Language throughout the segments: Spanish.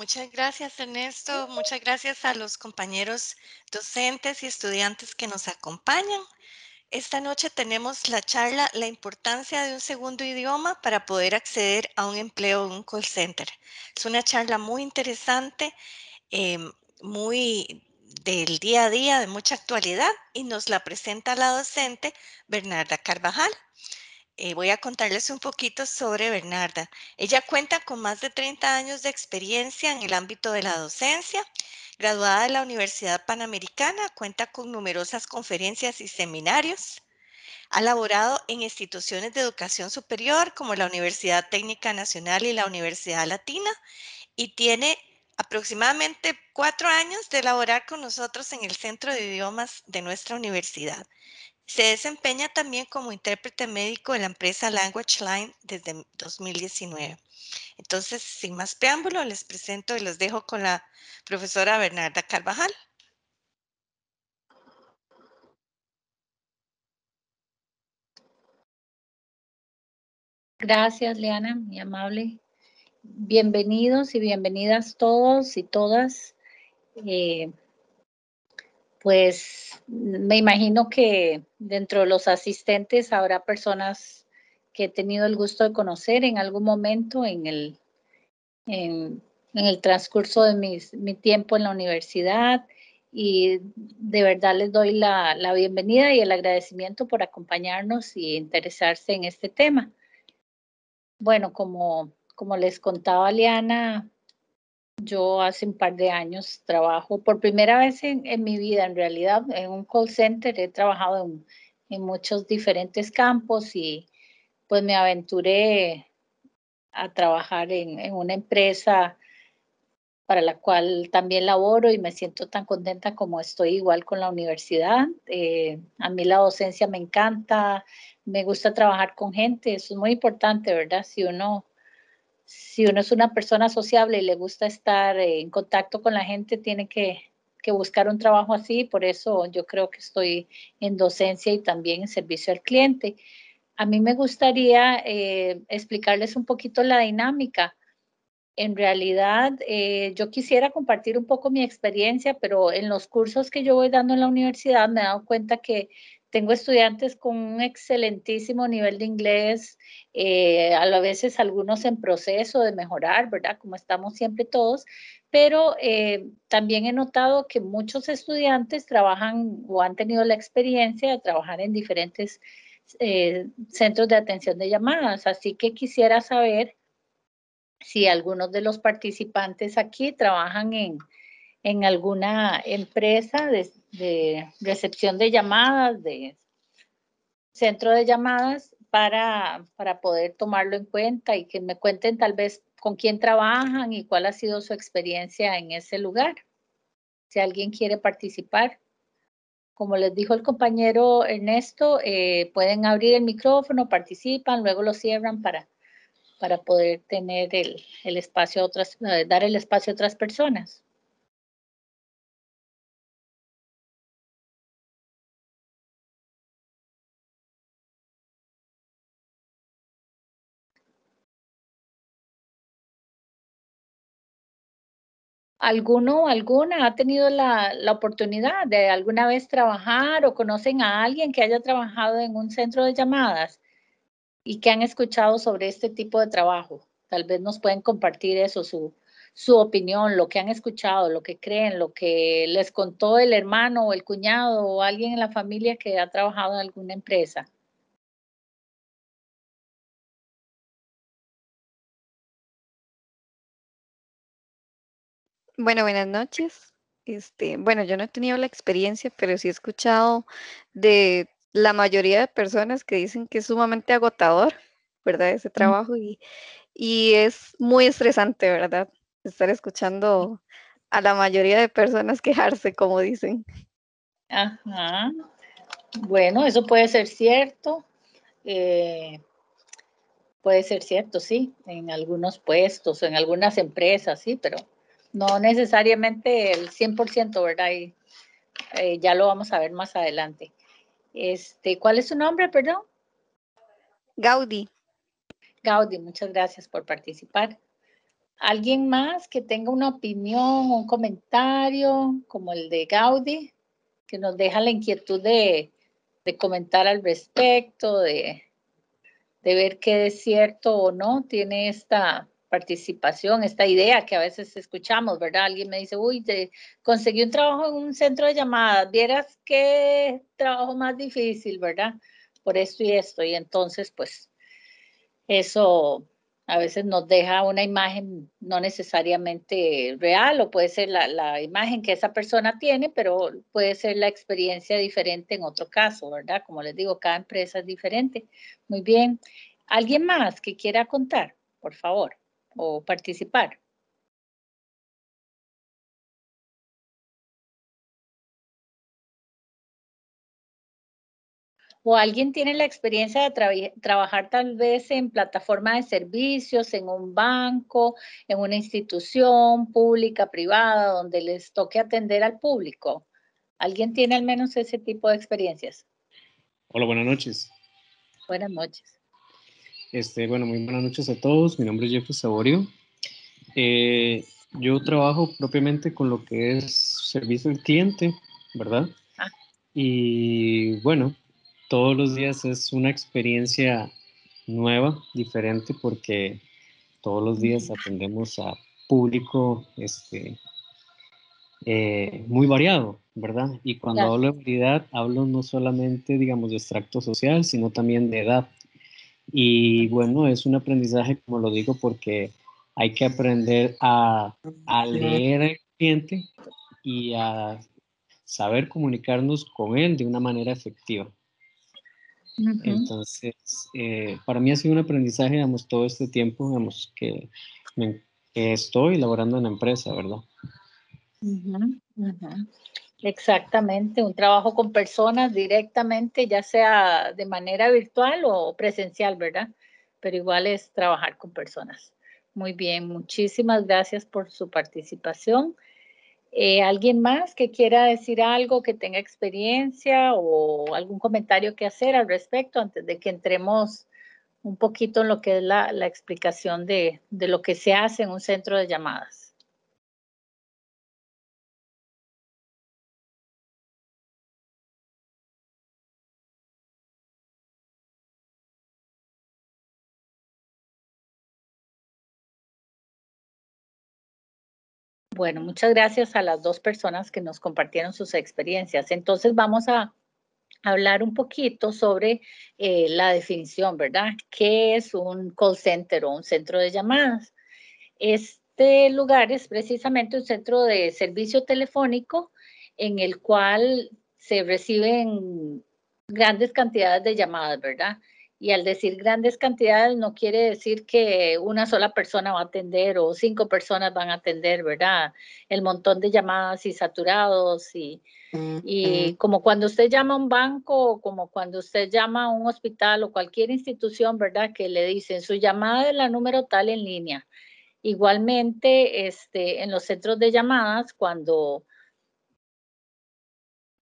Muchas gracias, Ernesto. Muchas gracias a los compañeros docentes y estudiantes que nos acompañan. Esta noche tenemos la charla La importancia de un segundo idioma para poder acceder a un empleo en un call center. Es una charla muy interesante, eh, muy del día a día, de mucha actualidad, y nos la presenta la docente Bernarda Carvajal. Eh, voy a contarles un poquito sobre Bernarda. Ella cuenta con más de 30 años de experiencia en el ámbito de la docencia. Graduada de la Universidad Panamericana, cuenta con numerosas conferencias y seminarios. Ha laborado en instituciones de educación superior como la Universidad Técnica Nacional y la Universidad Latina y tiene aproximadamente cuatro años de laborar con nosotros en el Centro de Idiomas de nuestra universidad. Se desempeña también como intérprete médico en la empresa Language Line desde 2019. Entonces, sin más preámbulo, les presento y los dejo con la profesora Bernarda Carvajal. Gracias, Leana, mi amable. Bienvenidos y bienvenidas todos y todas. Eh, pues me imagino que dentro de los asistentes habrá personas que he tenido el gusto de conocer en algún momento en el, en, el transcurso de mi tiempo en la universidad y de verdad les doy la, bienvenida y el agradecimiento por acompañarnos y interesarse en este tema. Bueno, como, como les contaba Liana, yo hace un par de años trabajo, por primera vez en, mi vida en realidad, en un call center, he trabajado en, muchos diferentes campos y pues me aventuré a trabajar en, una empresa para la cual también laboro y me siento tan contenta como estoy igual con la universidad. Eh, a mí la docencia me encanta, me gusta trabajar con gente, eso es muy importante, ¿verdad? Si uno si uno es una persona sociable y le gusta estar eh, en contacto con la gente, tiene que, que buscar un trabajo así. Por eso yo creo que estoy en docencia y también en servicio al cliente. A mí me gustaría eh, explicarles un poquito la dinámica. En realidad, eh, yo quisiera compartir un poco mi experiencia, pero en los cursos que yo voy dando en la universidad me he dado cuenta que tengo estudiantes con un excelentísimo nivel de inglés, eh, a veces algunos en proceso de mejorar, ¿verdad? Como estamos siempre todos, pero eh, también he notado que muchos estudiantes trabajan o han tenido la experiencia de trabajar en diferentes eh, centros de atención de llamadas, así que quisiera saber si algunos de los participantes aquí trabajan en, alguna empresa de, de recepción de llamadas, de centro de llamadas, para, poder tomarlo en cuenta y que me cuenten tal vez con quién trabajan y cuál ha sido su experiencia en ese lugar. Si alguien quiere participar. Como les dijo el compañero Ernesto, eh, pueden abrir el micrófono, participan, luego lo cierran para, para poder tener el, el espacio otras, eh, dar el espacio a otras personas. alguno o alguna ha tenido la, oportunidad de alguna vez trabajar o conocen a alguien que haya trabajado en un centro de llamadas y que han escuchado sobre este tipo de trabajo. Tal vez nos pueden compartir eso, su, su opinión, lo que han escuchado, lo que creen, lo que les contó el hermano o el cuñado o alguien en la familia que ha trabajado en alguna empresa. Bueno, buenas noches. Este, bueno, yo no he tenido la experiencia, pero sí he escuchado de la mayoría de personas que dicen que es sumamente agotador, ¿verdad? Ese trabajo y, y es muy estresante, ¿verdad? Estar escuchando a la mayoría de personas quejarse, como dicen. Ajá. Bueno, eso puede ser cierto. Eh, puede ser cierto, sí, en algunos puestos en algunas empresas, sí, pero no necesariamente el 100%, ¿verdad? Eh, ya lo vamos a ver más adelante. Este, ¿Cuál es su nombre, perdón? Gaudi. Gaudi, muchas gracias por participar. ¿Alguien más que tenga una opinión, un comentario como el de Gaudi, que nos deja la inquietud de, comentar al respecto, de, de ver qué es cierto o no tiene esta, participación, esta idea que a veces escuchamos, ¿verdad? Alguien me dice, uy, conseguí un trabajo en un centro de llamadas, vieras qué trabajo más difícil, ¿verdad? Por esto y esto. Y entonces, pues, eso a veces nos deja una imagen no necesariamente real o puede ser la, imagen que esa persona tiene, pero puede ser la experiencia diferente en otro caso, ¿verdad? Como les digo, cada empresa es diferente. Muy bien. ¿Alguien más que quiera contar? Por favor o participar. o alguien tiene la experiencia de trabajar tal vez en plataforma de servicios, en un banco, en una institución pública, privada, donde les toque atender al público. ¿Alguien tiene al menos ese tipo de experiencias? Hola, buenas noches. Buenas noches. Este, bueno, muy buenas noches a todos. Mi nombre es Jeffrey Saborio. Eh, yo trabajo propiamente con lo que es servicio al cliente, ¿verdad? Ah. Y bueno, todos los días es una experiencia nueva, diferente, porque todos los días atendemos a público este, eh, muy variado, ¿verdad? Y cuando hablo de habilidad, hablo no solamente, digamos, de extracto social, sino también de edad. Y bueno, es un aprendizaje, como lo digo, porque hay que aprender a, leer al cliente y a saber comunicarnos con él de una manera efectiva. Entonces, eh, para mí ha sido un aprendizaje, digamos, todo este tiempo, digamos, que, estoy laborando en la empresa, ¿verdad? Exactamente, un trabajo con personas directamente, ya sea de manera virtual o presencial, ¿verdad? Pero igual es trabajar con personas. Muy bien, muchísimas gracias por su participación. Eh, ¿Alguien más que quiera decir algo, que tenga experiencia o algún comentario que hacer al respecto antes de que entremos un poquito en lo que es la, explicación de lo que se hace en un centro de llamadas? Bueno, muchas gracias a las dos personas que nos compartieron sus experiencias. Entonces vamos a hablar un poquito sobre eh, la definición, ¿verdad? ¿Qué es un call center o un centro de llamadas? Este lugar es precisamente un centro de servicio telefónico en el cual se reciben grandes cantidades de llamadas, ¿verdad? Y al decir grandes cantidades no quiere decir que una sola persona va a atender o cinco personas van a atender, ¿verdad? El montón de llamadas y saturados y, y como cuando usted llama a un banco o como cuando usted llama a un hospital o cualquier institución, ¿verdad? Que le dicen su llamada de la número tal en línea. Igualmente, este, en los centros de llamadas, cuando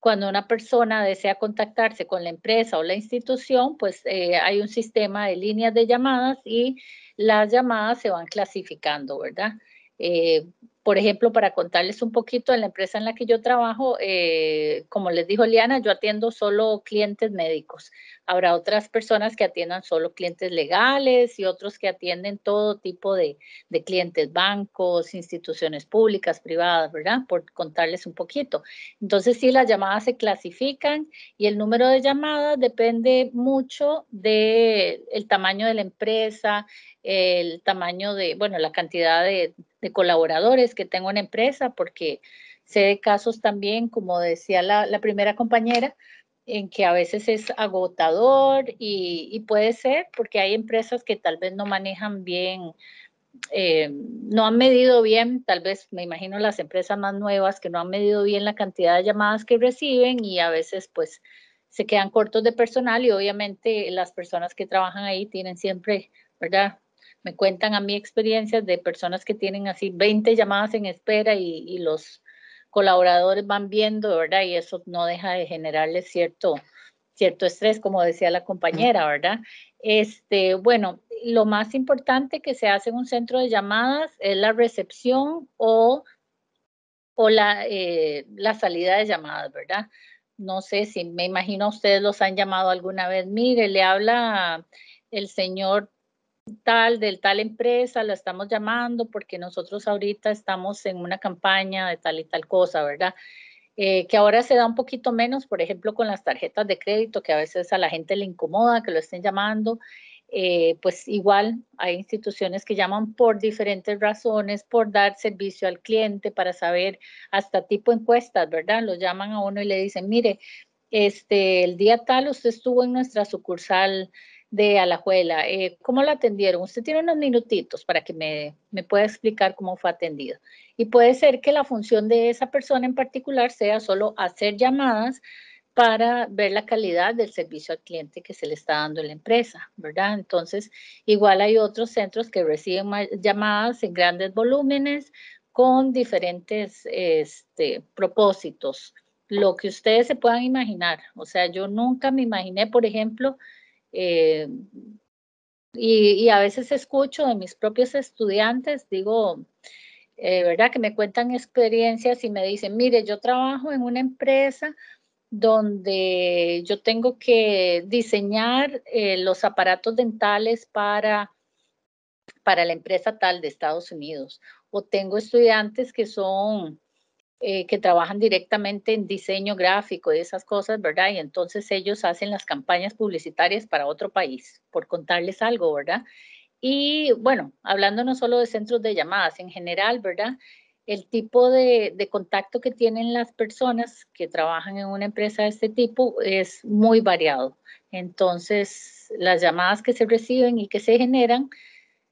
cuando una persona desea contactarse con la empresa o la institución, pues eh, hay un sistema de líneas de llamadas y las llamadas se van clasificando, ¿verdad? Eh, por ejemplo, para contarles un poquito, en la empresa en la que yo trabajo, eh, como les dijo Eliana, yo atiendo solo clientes médicos. Habrá otras personas que atiendan solo clientes legales y otros que atienden todo tipo de, clientes, bancos, instituciones públicas, privadas, ¿verdad? Por contarles un poquito. Entonces, sí, las llamadas se clasifican y el número de llamadas depende mucho del tamaño de la empresa, el tamaño de, bueno, la cantidad de, colaboradores que tengo en empresa, porque sé de casos también, como decía la, primera compañera, en que a veces es agotador y, puede ser porque hay empresas que tal vez no manejan bien, eh, no han medido bien, tal vez me imagino las empresas más nuevas que no han medido bien la cantidad de llamadas que reciben y a veces pues se quedan cortos de personal y obviamente las personas que trabajan ahí tienen siempre, ¿verdad? me cuentan a mí experiencias de personas que tienen así 20 llamadas en espera y, los colaboradores van viendo, ¿verdad? Y eso no deja de generarles cierto, cierto estrés, como decía la compañera, ¿verdad? Este, bueno, lo más importante que se hace en un centro de llamadas es la recepción o, eh, la, salida de llamadas, ¿verdad? No sé si me imagino ustedes los han llamado alguna vez. Mire, le habla el señor tal de tal empresa, la estamos llamando porque nosotros ahorita estamos en una campaña de tal y tal cosa, ¿verdad? Eh, que ahora se da un poquito menos, por ejemplo, con las tarjetas de crédito, que a veces a la gente le incomoda que lo estén llamando. Eh, pues igual hay instituciones que llaman por diferentes razones, por dar servicio al cliente, para saber hasta tipo encuestas, ¿verdad? Lo llaman a uno y le dicen, mire, este, el día tal usted estuvo en nuestra sucursal de Alajuela, eh, ¿cómo la atendieron? Usted tiene unos minutitos para que me, pueda explicar cómo fue atendido. Y puede ser que la función de esa persona en particular sea solo hacer llamadas para ver la calidad del servicio al cliente que se le está dando en la empresa, ¿verdad? Entonces, igual hay otros centros que reciben llamadas en grandes volúmenes con diferentes este, propósitos, lo que ustedes se puedan imaginar. O sea, yo nunca me imaginé, por ejemplo, eh, y, a veces escucho de mis propios estudiantes, digo, eh, ¿verdad? Que me cuentan experiencias y me dicen, mire, yo trabajo en una empresa donde yo tengo que diseñar eh, los aparatos dentales para, para la empresa tal de Estados Unidos. O tengo estudiantes que son eh, que trabajan directamente en diseño gráfico y esas cosas, ¿verdad? Y entonces ellos hacen las campañas publicitarias para otro país, por contarles algo, ¿verdad? Y bueno, hablando no solo de centros de llamadas, en general, ¿verdad? El tipo de, contacto que tienen las personas que trabajan en una empresa de este tipo es muy variado. Entonces, las llamadas que se reciben y que se generan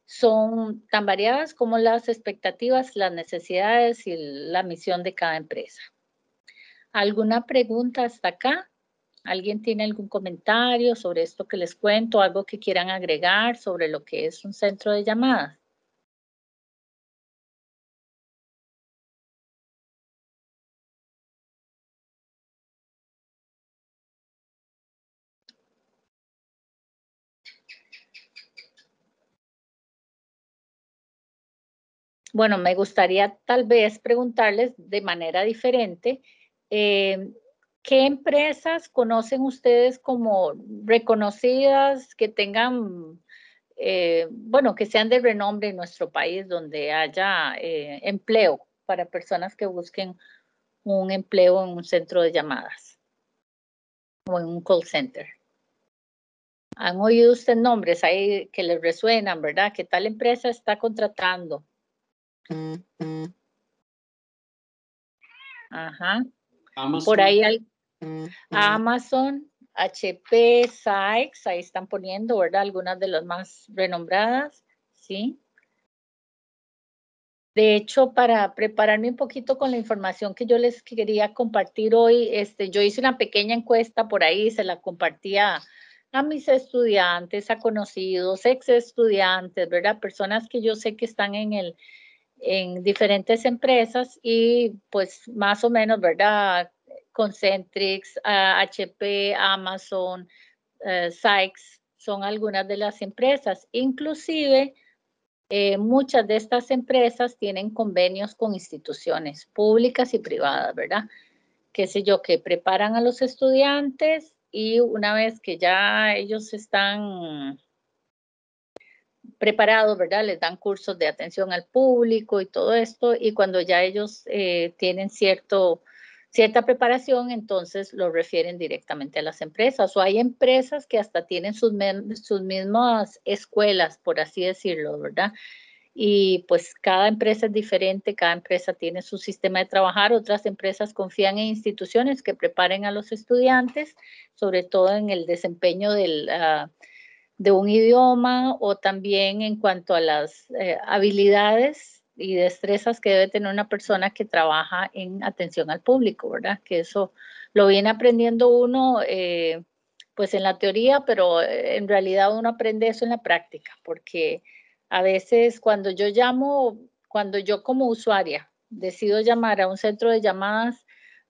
son tan variadas como las expectativas, las necesidades y la misión de cada empresa. ¿Alguna pregunta hasta acá? ¿Alguien tiene algún comentario sobre esto que les cuento, algo que quieran agregar sobre lo que es un centro de llamadas? Bueno, me gustaría tal vez preguntarles de manera diferente, eh, ¿qué empresas conocen ustedes como reconocidas, que tengan, eh, bueno, que sean de renombre en nuestro país, donde haya eh, empleo para personas que busquen un empleo en un centro de llamadas o en un call center? ¿Han oído ustedes nombres ahí que les resuenan, verdad? ¿Qué tal empresa está contratando Ajá. Por ahí al Amazon, HP, Sykes, ahí están poniendo, ¿verdad? Algunas de las más renombradas, ¿sí? De hecho, para prepararme un poquito con la información que yo les quería compartir hoy, este, yo hice una pequeña encuesta por ahí, se la compartía a mis estudiantes, a conocidos, ex estudiantes, ¿verdad? Personas que yo sé que están en el, en diferentes empresas y pues más o menos, ¿verdad? Concentrix, HP, ah, Amazon, eh, Sykes son algunas de las empresas. Inclusive, eh, muchas de estas empresas tienen convenios con instituciones públicas y privadas, ¿verdad? Qué sé yo, que preparan a los estudiantes y una vez que ya ellos están preparados, ¿verdad? Les dan cursos de atención al público y todo esto, y cuando ya ellos eh, tienen cierto, cierta preparación, entonces lo refieren directamente a las empresas. O hay empresas que hasta tienen sus, sus mismas escuelas, por así decirlo, ¿verdad? y pues cada empresa es diferente, cada empresa tiene su sistema de trabajar, otras empresas confían en instituciones que preparen a los estudiantes, sobre todo en el desempeño del, ah, de un idioma o también en cuanto a las eh, habilidades y destrezas que debe tener una persona que trabaja en atención al público, ¿verdad? Que eso lo viene aprendiendo uno eh, pues en la teoría, pero eh, en realidad uno aprende eso en la práctica, porque a veces cuando yo llamo, cuando yo como usuaria decido llamar a un centro de llamadas,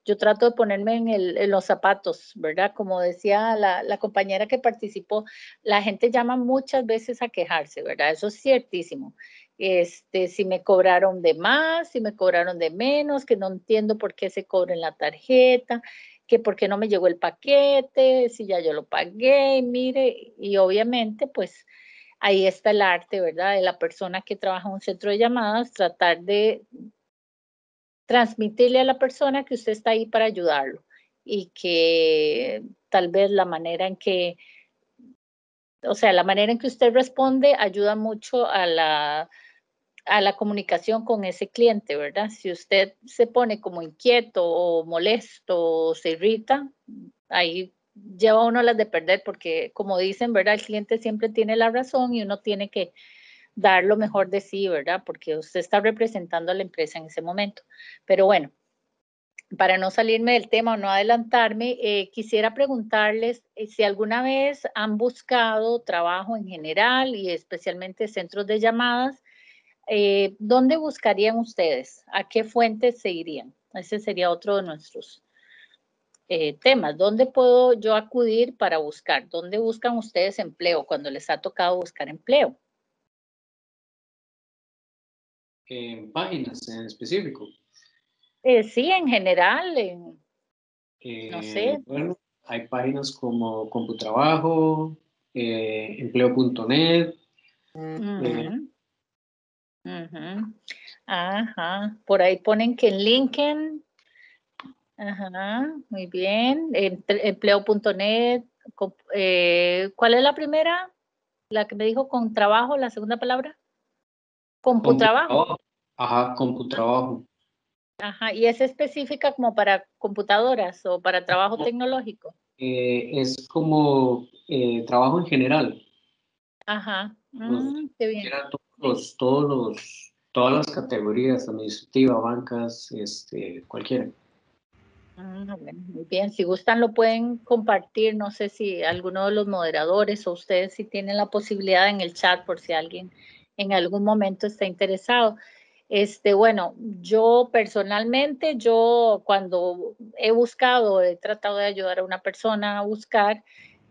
yo trato de ponerme en, los zapatos, ¿verdad? Como decía la, compañera que participó, la gente llama muchas veces a quejarse, ¿verdad? Eso es ciertísimo. Este, si me cobraron de más, si me cobraron de menos, que no entiendo por qué se cobra en la tarjeta, que por qué no me llegó el paquete, si ya yo lo pagué, mire, y obviamente pues ahí está el arte, ¿verdad? De la persona que trabaja en un centro de llamadas, tratar de transmitirle a la persona que usted está ahí para ayudarlo y que tal vez la manera en que, o sea, la manera en que usted responde ayuda mucho a la, a la comunicación con ese cliente, ¿verdad? Si usted se pone como inquieto o molesto o se irrita, ahí lleva uno las de perder porque, como dicen, ¿verdad? El cliente siempre tiene la razón y uno tiene que dar lo mejor de sí, ¿verdad? Porque usted está representando a la empresa en ese momento. Pero bueno, para no salirme del tema o no adelantarme, eh, quisiera preguntarles eh, si alguna vez han buscado trabajo en general y especialmente centros de llamadas, eh, ¿dónde buscarían ustedes? ¿A qué fuentes se irían? Ese sería otro de nuestros temas. ¿Dónde puedo yo acudir para buscar? ¿Dónde buscan ustedes empleo cuando les ha tocado buscar empleo? en páginas en específico? Eh, sí, en general. Eh, no sé. Bueno, hay páginas como CompuTrabajo, eh, empleo.net. Ajá. Por ahí ponen que en LinkedIn. Ajá, muy bien. Empleo.net. ¿Cuál es la primera? La que me dijo con trabajo, la segunda palabra trabajo, Ajá, Computrabajo. Ajá, y es específica como para computadoras o para trabajo tecnológico. Eh, es como eh, trabajo en general. Ajá, mm, qué bien. Todos, todos los, todas las categorías, administrativa, bancas, este, cualquiera. Ah, muy bien, si gustan lo pueden compartir, no sé si alguno de los moderadores o ustedes si tienen la posibilidad en el chat por si alguien en algún momento está interesado. Este, bueno, yo personalmente, yo cuando he buscado, he tratado de ayudar a una persona a buscar,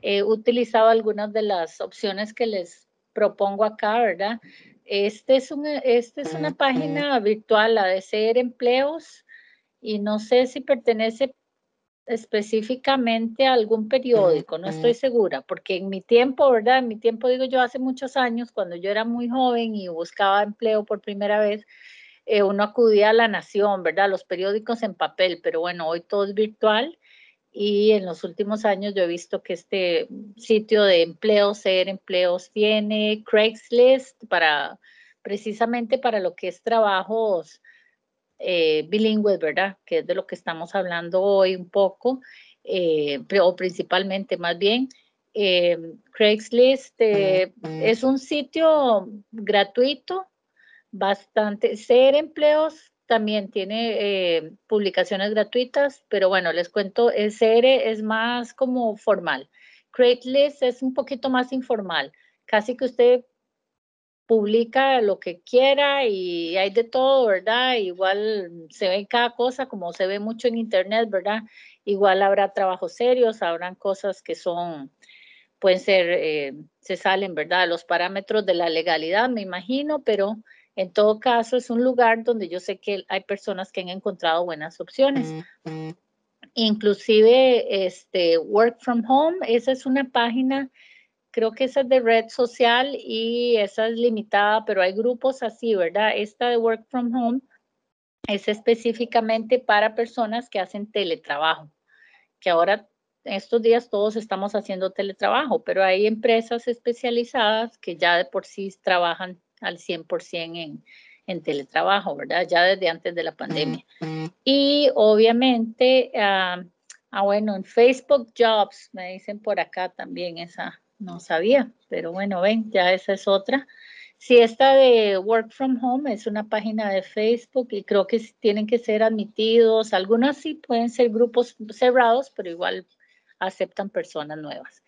he utilizado algunas de las opciones que les propongo acá, ¿verdad? Este es este es una página virtual, la de ser empleos, y no sé si pertenece específicamente algún periódico, no estoy segura, porque en mi tiempo, ¿verdad? En mi tiempo, digo yo, hace muchos años, cuando yo era muy joven y buscaba empleo por primera vez, eh, uno acudía a La Nación, ¿verdad? Los periódicos en papel, pero bueno, hoy todo es virtual y en los últimos años yo he visto que este sitio de empleo, ser empleos, tiene Craigslist para precisamente para lo que es trabajos eh, bilingües, ¿verdad? Que es de lo que estamos hablando hoy un poco, eh, o principalmente más bien. Em, Craigslist eh, es un sitio gratuito, bastante, ser empleos también tiene publicaciones gratuitas, pero bueno, les cuento, ser es más como formal. Craigslist es un poquito más informal, casi que usted publica lo que quiera y hay de todo, ¿verdad? Igual se ve cada cosa, como se ve mucho en Internet, ¿verdad? Igual habrá trabajos serios, habrán cosas que son, pueden ser, eh, se salen, ¿verdad? Los parámetros de la legalidad, me imagino, pero en todo caso es un lugar donde yo sé que hay personas que han encontrado buenas opciones. Inclusive, este, Work From Home, esa es una página creo que esa es de red social y esa es limitada, pero hay grupos así, ¿verdad? Esta de Work from Home es específicamente para personas que hacen teletrabajo, que ahora estos días todos estamos haciendo teletrabajo, pero hay empresas especializadas que ya de por sí trabajan al 100% en, en teletrabajo, ¿verdad? Ya desde antes de la pandemia. Mm, mm. Y obviamente, ah, ah, bueno, en Facebook Jobs, me dicen por acá también esa, no sabía, pero bueno, ven, ya esa es otra. Si esta de Work From Home es una página de Facebook y creo que tienen que ser admitidos, Algunas sí pueden ser grupos cerrados, pero igual aceptan personas nuevas.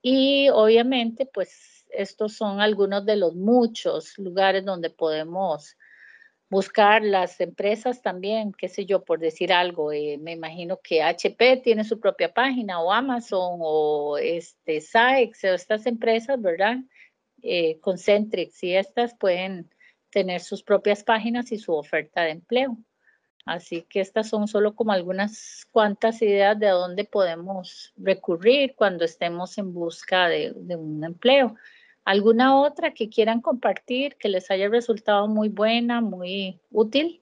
Y obviamente, pues estos son algunos de los muchos lugares donde podemos buscar las empresas también, qué sé yo, por decir algo, eh, me imagino que HP tiene su propia página o Amazon o este Sykes o estas empresas, ¿verdad? Eh, Concentrix y estas pueden tener sus propias páginas y su oferta de empleo. Así que estas son solo como algunas cuantas ideas de dónde podemos recurrir cuando estemos en busca de un empleo. ¿Alguna otra que quieran compartir que les haya resultado muy buena, muy útil?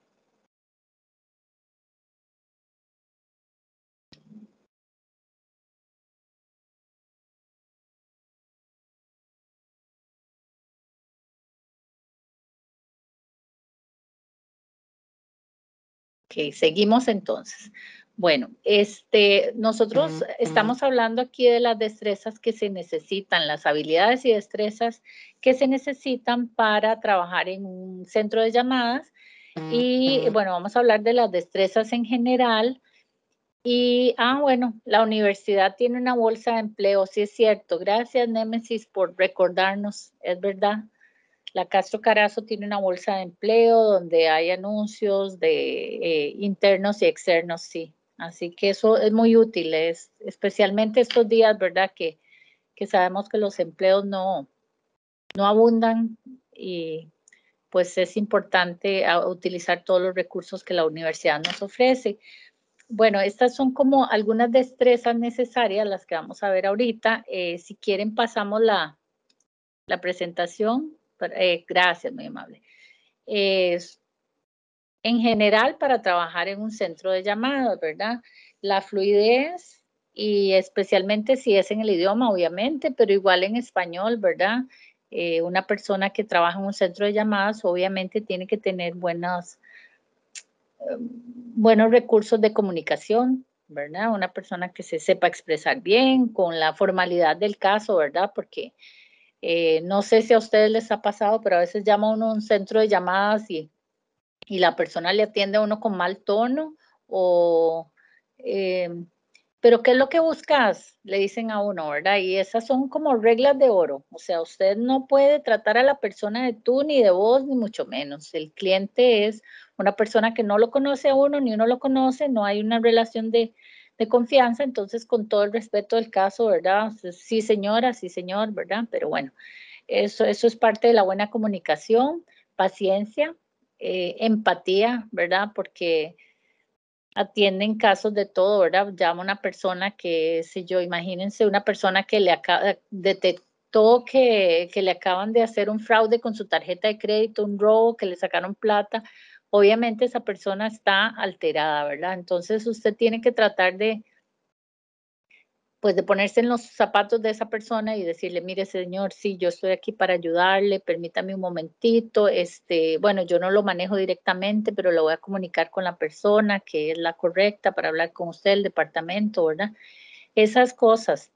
Ok, seguimos entonces. Bueno, este, nosotros mm, mm. estamos hablando aquí de las destrezas que se necesitan, las habilidades y destrezas que se necesitan para trabajar en un centro de llamadas. Mm, y bueno, vamos a hablar de las destrezas en general. Y, ah, bueno, la universidad tiene una bolsa de empleo, sí es cierto. Gracias, Nemesis, por recordarnos, es verdad. La Castro Carazo tiene una bolsa de empleo donde hay anuncios de eh, internos y externos, sí, Así que eso es muy útil, es, especialmente estos días, ¿verdad? Que, sabemos que los empleos no, abundan y pues es importante ah, utilizar todos los recursos que la universidad nos ofrece. Bueno, estas son como algunas destrezas necesarias, las que vamos a ver ahorita. Eh, si quieren, pasamos la, presentación. Eh, gracias, muy amable en general para trabajar en un centro de llamadas, ¿verdad? La fluidez y especialmente si es en el idioma, obviamente, pero igual en español, ¿verdad? Eh, una persona que trabaja en un centro de llamadas obviamente tiene que tener buenas, eh, buenos recursos de comunicación, ¿verdad? Una persona que se sepa expresar bien, con la formalidad del caso, ¿verdad? Porque eh, no sé si a ustedes les ha pasado, pero a veces llama uno a un centro de llamadas y y la persona le atiende a uno con mal tono o, em, pero ¿qué es lo que buscas? Le dicen a uno, ¿verdad? Y esas son como reglas de oro. O sea, usted no puede tratar a la persona de tú ni de vos, ni mucho menos. El cliente es una persona que no lo conoce a uno, ni uno lo conoce, no hay una relación de, confianza, entonces con todo el respeto del caso, ¿verdad? Sí, señora, sí, señor, ¿verdad? Pero bueno, eso, eso es parte de la buena comunicación, paciencia, eh, empatía, ¿verdad? Porque atienden casos de todo, ¿verdad? Llama una persona que, si yo, imagínense una persona que le acaba, detectó que, que le acaban de hacer un fraude con su tarjeta de crédito, un robo, que le sacaron plata. Obviamente esa persona está alterada, ¿verdad? Entonces usted tiene que tratar de, pues de ponerse en los zapatos de esa persona y decirle, mire señor, sí, yo estoy aquí para ayudarle, permítame un momentito, este, bueno, yo no lo manejo directamente, pero lo voy a comunicar con la persona que es la correcta para hablar con usted, el departamento, ¿verdad? Esas cosas,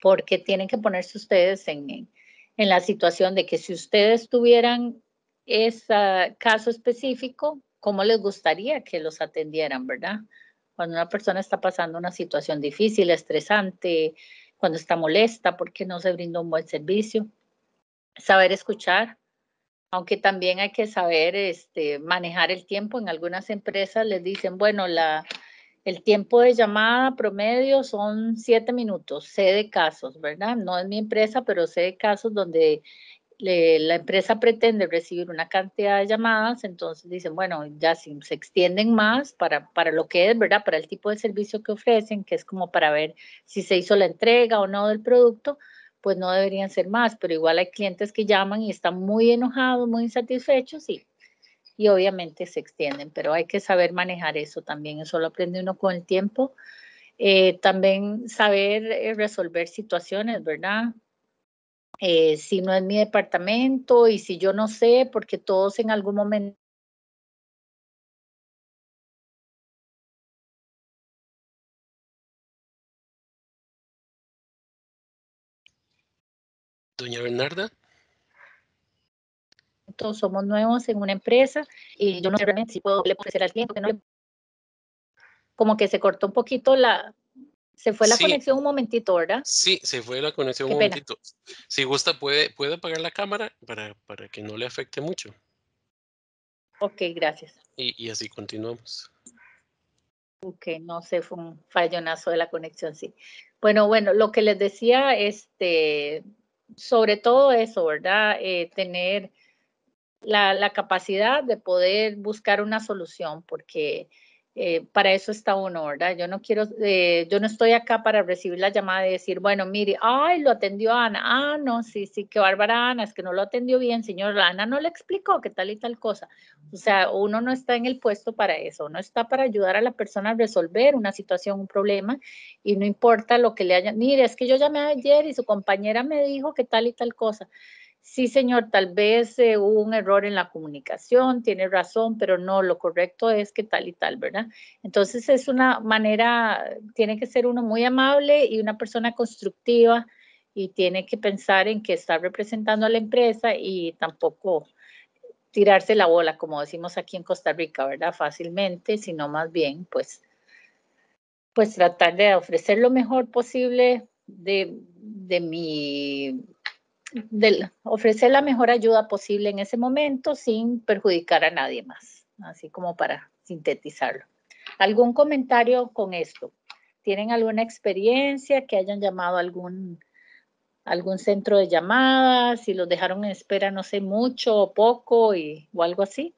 porque tienen que ponerse ustedes en, en, en la situación de que si ustedes tuvieran ese caso específico, ¿cómo les gustaría que los atendieran, verdad? cuando una persona está pasando una situación difícil, estresante, cuando está molesta porque no se brinda un buen servicio. Saber escuchar, aunque también hay que saber este, manejar el tiempo. En algunas empresas les dicen, bueno, la, el tiempo de llamada promedio son siete minutos, sé de casos, ¿verdad? No es mi empresa, pero sé de casos donde la empresa pretende recibir una cantidad de llamadas, entonces dicen, bueno, ya si se extienden más para, para lo que es, ¿verdad? Para el tipo de servicio que ofrecen, que es como para ver si se hizo la entrega o no del producto, pues no deberían ser más, pero igual hay clientes que llaman y están muy enojados, muy insatisfechos y, y obviamente se extienden, pero hay que saber manejar eso también, eso lo aprende uno con el tiempo. Eh, también saber eh, resolver situaciones, ¿verdad? Eh, si no es mi departamento y si yo no sé, porque todos en algún momento Doña Bernarda. Todos somos nuevos en una empresa y yo no sé realmente si puedo le ofrecer al que no como que se cortó un poquito la, se fue la conexión un momentito, ¿verdad? Sí, se fue la conexión un momentito. Si gusta, puede, puede apagar la cámara para, para que no le afecte mucho. Ok, gracias. Y, así continuamos. Ok, no sé, fue un fallonazo de la conexión, sí. Bueno, bueno, lo que les decía, este, sobre todo eso, ¿verdad? Eh, tener la, la, capacidad de poder buscar una solución, porque eh, para eso está uno, ¿verdad? Yo no quiero, eh, yo no estoy acá para recibir la llamada y decir, bueno, mire, ay, lo atendió Ana, ah, no, sí, sí, qué bárbara Ana, es que no lo atendió bien, señor, Ana no le explicó qué tal y tal cosa. O sea, uno no está en el puesto para eso, uno está para ayudar a la persona a resolver una situación, un problema, y no importa lo que le haya, mire, es que yo llamé ayer y su compañera me dijo qué tal y tal cosa sí, señor, tal vez eh, hubo un error en la comunicación, tiene razón, pero no, lo correcto es que tal y tal, ¿verdad? Entonces es una manera, tiene que ser uno muy amable y una persona constructiva y tiene que pensar en que está representando a la empresa y tampoco tirarse la bola, como decimos aquí en Costa Rica, ¿verdad? Fácilmente, sino más bien, pues, pues tratar de ofrecer lo mejor posible de, de mi ofrecer la mejor ayuda posible en ese momento sin perjudicar a nadie más, así como para sintetizarlo. ¿Algún comentario con esto? ¿Tienen alguna experiencia que hayan llamado a algún, algún centro de llamadas y los dejaron en espera, no sé, mucho o poco y, o algo así?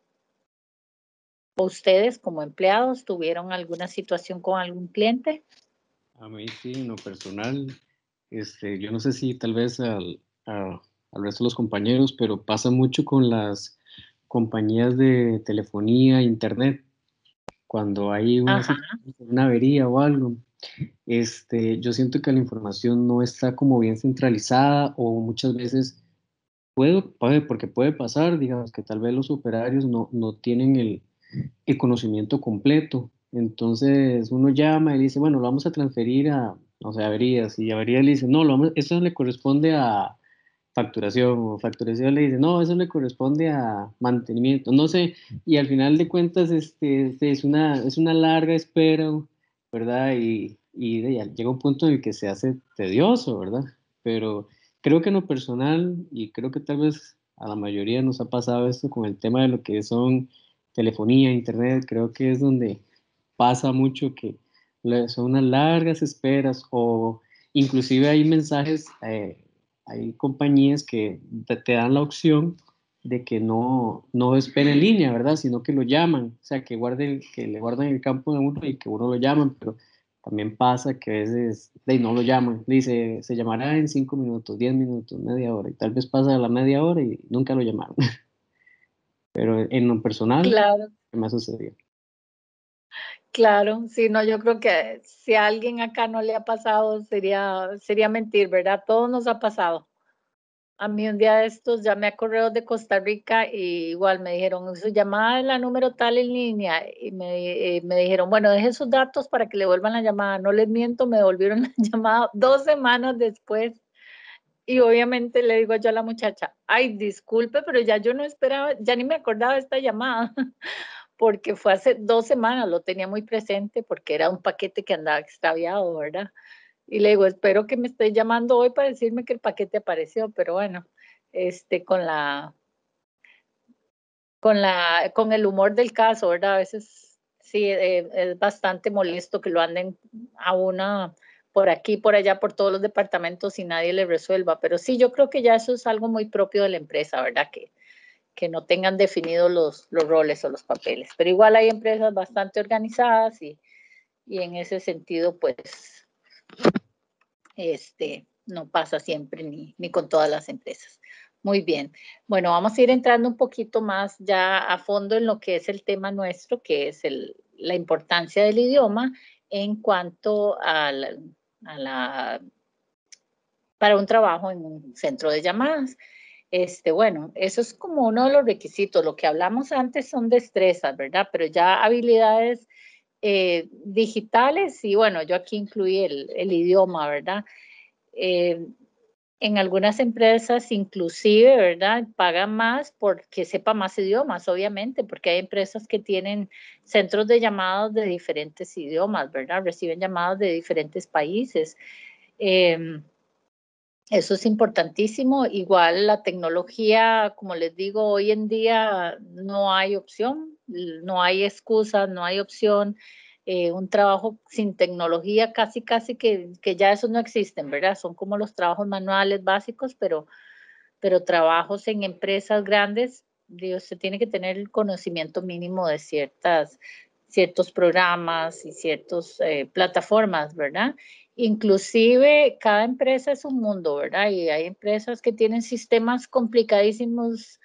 ¿O ustedes como empleados tuvieron alguna situación con algún cliente? A mí sí, en lo personal, este, yo no sé si tal vez al, al resto de los compañeros, pero pasa mucho con las compañías de telefonía, internet, cuando hay una, avería o algo. Este, yo siento que la información no está como bien centralizada o muchas veces puedo, porque puede pasar, digamos, que tal vez los operarios no, tienen el, conocimiento completo. Entonces uno llama y dice, bueno, lo vamos a transferir a, o sea averías. Y averías le dice, no, lo eso le corresponde a, facturación o facturación le dice, no, eso le corresponde a mantenimiento, no sé, y al final de cuentas este, este es, una, es una larga espera, ¿verdad? Y, llega un punto en el que se hace tedioso, ¿verdad? Pero creo que en lo personal, y creo que tal vez a la mayoría nos ha pasado esto con el tema de lo que son telefonía, internet, creo que es donde pasa mucho que son unas largas esperas o inclusive hay mensajes eh, hay compañías que te, dan la opción de que no, no esperen en línea, ¿verdad? Sino que lo llaman, o sea, que, guarden, que le guardan el campo de uno y que uno lo llaman, pero también pasa que a veces no lo llaman, dice, se llamará en cinco minutos, diez minutos, media hora, y tal vez pasa la media hora y nunca lo llamaron. Pero en lo personal, claro. ¿qué me ha sucedido? Claro, sí, no, yo creo que si a alguien acá no le ha pasado sería, sería mentir, ¿verdad? Todo nos ha pasado. A mí un día de estos llamé a correo de Costa Rica y igual me dijeron, su llamada es la número tal en línea. Y me, dijeron, bueno, deje sus datos para que le vuelvan la llamada. No les miento, me devolvieron la llamada dos semanas después. Y obviamente le digo yo a la muchacha, ay, disculpe, pero ya yo no esperaba, ya ni me acordaba de esta llamada. porque fue hace dos semanas, lo tenía muy presente porque era un paquete que andaba extraviado, ¿verdad? Y le digo, espero que me esté llamando hoy para decirme que el paquete apareció, pero bueno, este, con la, con la, con el humor del caso, ¿verdad? A veces sí eh, es bastante molesto que lo anden a una por aquí, por allá, por todos los departamentos y nadie le resuelva. Pero sí, yo creo que ya eso es algo muy propio de la empresa, ¿verdad? Que, que no tengan definidos los, roles o los papeles. Pero igual hay empresas bastante organizadas y, y en ese sentido, pues, este, no pasa siempre ni, con todas las empresas. Muy bien. Bueno, vamos a ir entrando un poquito más ya a fondo en lo que es el tema nuestro, que es la importancia del idioma en cuanto a a la, para un trabajo en un centro de llamadas. Este, bueno, eso es como uno de los requisitos. Lo que hablamos antes son destrezas, ¿verdad? Pero ya habilidades eh, digitales y bueno, yo aquí incluí el, idioma, ¿verdad? Eh, en algunas empresas inclusive, ¿verdad? Pagan más porque sepa más idiomas, obviamente, porque hay empresas que tienen centros de llamados de diferentes idiomas, ¿verdad? Reciben llamadas de diferentes países. Eh, eso es importantísimo. Igual la tecnología, como les digo, hoy en día no hay opción, no hay excusa, no hay opción. Eh, un trabajo sin tecnología casi, casi que, ya eso no existen, ¿verdad? Son como los trabajos manuales básicos, pero, pero trabajos en empresas grandes, Dios, se tiene que tener el conocimiento mínimo de ciertas, ciertos programas y ciertas eh, plataformas, ¿verdad? inclusive cada empresa es un mundo, ¿verdad? Y hay empresas que tienen sistemas complicadísimos.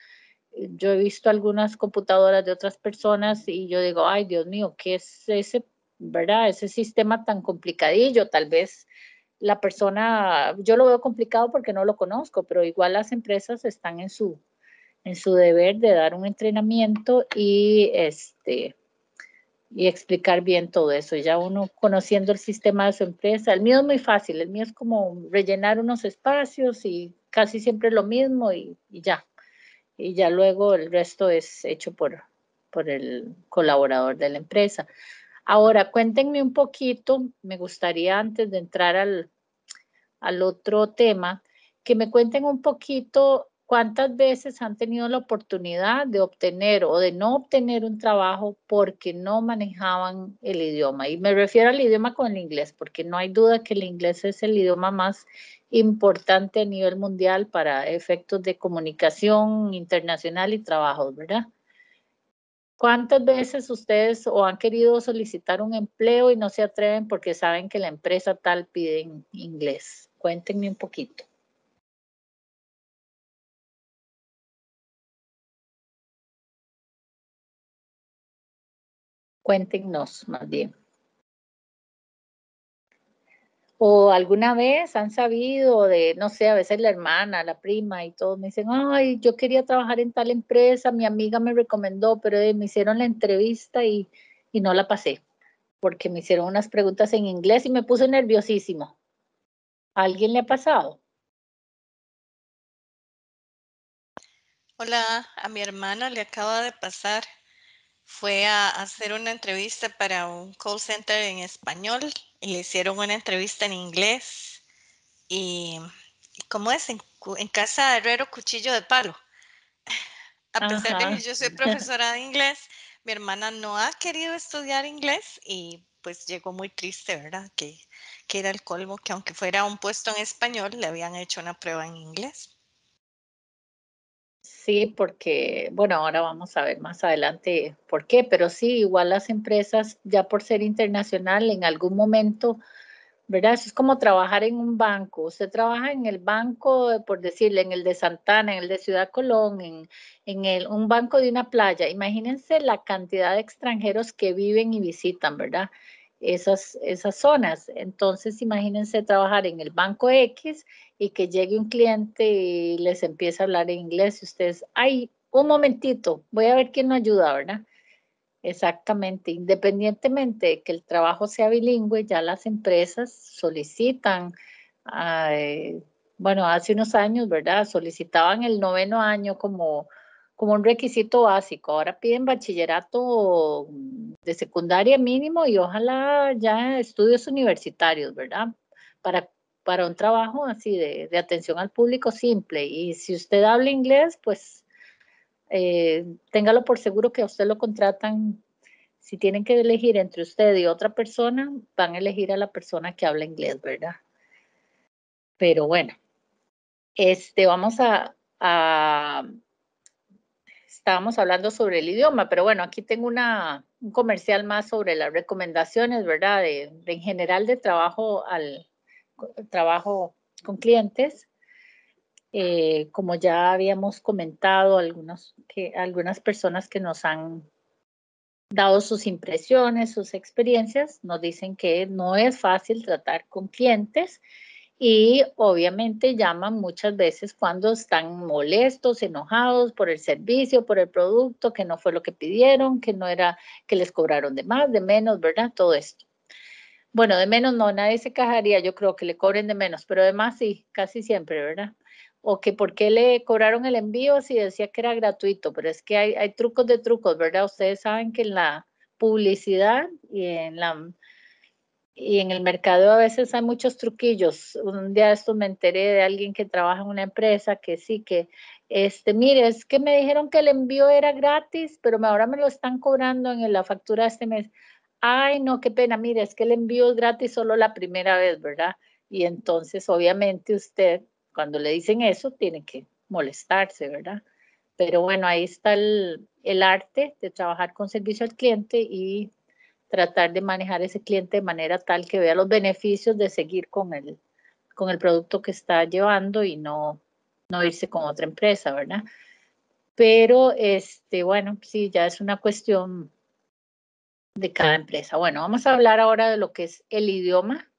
Yo he visto algunas computadoras de otras personas y yo digo, ay Dios mío, ¿qué es ese, verdad? Ese sistema tan complicadillo, tal vez la persona, yo lo veo complicado porque no lo conozco, pero igual las empresas están en su, en su deber de dar un entrenamiento y este, y explicar bien todo eso. Ya uno conociendo el sistema de su empresa, el mío es muy fácil, el mío es como rellenar unos espacios y casi siempre lo mismo y, ya. Y ya luego el resto es hecho por, por el colaborador de la empresa. Ahora, cuéntenme un poquito, me gustaría antes de entrar al, al otro tema, que me cuenten un poquito ¿Cuántas veces han tenido la oportunidad de obtener o de no obtener un trabajo porque no manejaban el idioma? Y me refiero al idioma con el inglés, porque no hay duda que el inglés es el idioma más importante a nivel mundial para efectos de comunicación internacional y trabajo, ¿verdad? ¿Cuántas veces ustedes o han querido solicitar un empleo y no se atreven porque saben que la empresa tal pide inglés? Cuéntenme un poquito. Cuéntenos más bien. O alguna vez han sabido de, no sé, a veces la hermana, la prima y todos me dicen, ay, yo quería trabajar en tal empresa, mi amiga me recomendó, pero eh, me hicieron la entrevista y, y no la pasé, porque me hicieron unas preguntas en inglés y me puse nerviosísimo. alguien le ha pasado? Hola, a mi hermana le acaba de pasar fue a hacer una entrevista para un call center en español y le hicieron una entrevista en inglés. Y, ¿cómo es? En, casa de herrero, cuchillo de palo. A pesar de que yo soy profesora de inglés, mi hermana no ha querido estudiar inglés y pues llegó muy triste, ¿verdad? Que, que era el colmo que aunque fuera un puesto en español, le habían hecho una prueba en inglés. Sí, porque, bueno, ahora vamos a ver más adelante por qué, pero sí, igual las empresas, ya por ser internacional, en algún momento, ¿verdad? Eso es como trabajar en un banco. Usted trabaja en el banco, eh, por decirle, en el de Santana, en el de Ciudad Colón, en, el, un banco de una playa. Imagínense la cantidad de extranjeros que viven y visitan, ¿verdad? esas, esas zonas. Entonces, imagínense trabajar en el banco X y que llegue un cliente y les empiece a hablar en inglés y ustedes, ay, un momentito, voy a ver quién nos ayuda, ¿verdad? Exactamente, independientemente de que el trabajo sea bilingüe, ya las empresas solicitan, bueno, hace unos años, ¿verdad? Solicitaban el noveno año como como un requisito básico. Ahora piden bachillerato mm, de secundaria mínimo y ojalá ya estudios universitarios, ¿verdad? Para, para un trabajo así de, atención al público simple. Y si usted habla inglés, pues eh, téngalo por seguro que a usted lo contratan. Si tienen que elegir entre usted y otra persona, van a elegir a la persona que habla inglés, ¿verdad? Pero bueno, este, vamos a estábamos hablando sobre el idioma, pero bueno, aquí tengo una, un comercial más sobre las recomendaciones, ¿verdad? en general de trabajo al trabajo con clientes. Eh, como ya habíamos comentado, algunos que, algunas personas que nos han dado sus impresiones, sus experiencias, nos dicen que no es fácil tratar con clientes y obviamente llaman muchas veces cuando están molestos, enojados por el servicio, por el producto, que no fue lo que pidieron, que no era, que les cobraron de más, de menos, ¿verdad? Todo esto. Bueno, de menos no, nadie se cajaría, yo creo que le cobren de menos, pero de más sí, casi siempre, ¿verdad? O que por qué le cobraron el envío si decía que era gratuito, pero es que hay, hay trucos de trucos, ¿verdad? Ustedes saben que en la publicidad y en la y en el mercado a veces hay muchos truquillos. Un día esto me enteré de alguien que trabaja en una empresa que sí, que, este, mire, es que me dijeron que el envío era gratis, pero ahora me lo están cobrando en la factura este mes. Ay, no, qué pena, mire, es que el envío es gratis solo la primera vez, ¿verdad? Y entonces, obviamente, usted, cuando le dicen eso, tiene que molestarse, ¿verdad? Pero bueno, ahí está el arte de trabajar con servicio al cliente y tratar de manejar ese cliente de manera tal que vea los beneficios de seguir con el, con el producto que está llevando y no, no irse con otra empresa, ¿verdad? Pero, este, bueno, sí, ya es una cuestión de cada empresa. Bueno, vamos a hablar ahora de lo que es el idioma.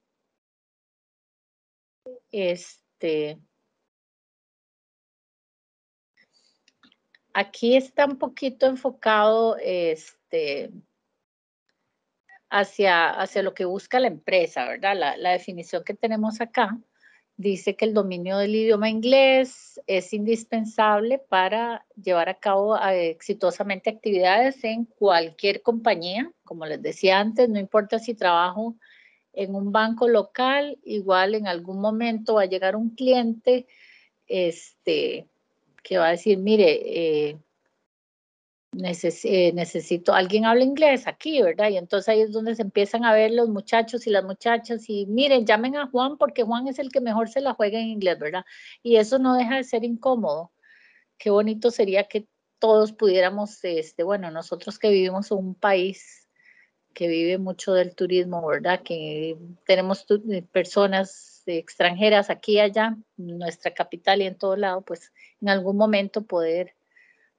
Este, aquí está un poquito enfocado, este, hacia, hacia lo que busca la empresa, ¿verdad? La, definición que tenemos acá dice que el dominio del idioma inglés es indispensable para llevar a cabo eh, exitosamente actividades en cualquier compañía. Como les decía antes, no importa si trabajo en un banco local, igual en algún momento va a llegar un cliente este, que va a decir, mire, eh, eh, necesito, alguien habla inglés aquí, ¿verdad? Y entonces ahí es donde se empiezan a ver los muchachos y las muchachas y miren, llamen a Juan porque Juan es el que mejor se la juega en inglés, ¿verdad? Y eso no deja de ser incómodo. Qué bonito sería que todos pudiéramos, este, bueno, nosotros que vivimos en un país que vive mucho del turismo, ¿verdad? Que tenemos eh, personas extranjeras aquí y allá, nuestra capital y en todo lado, pues en algún momento poder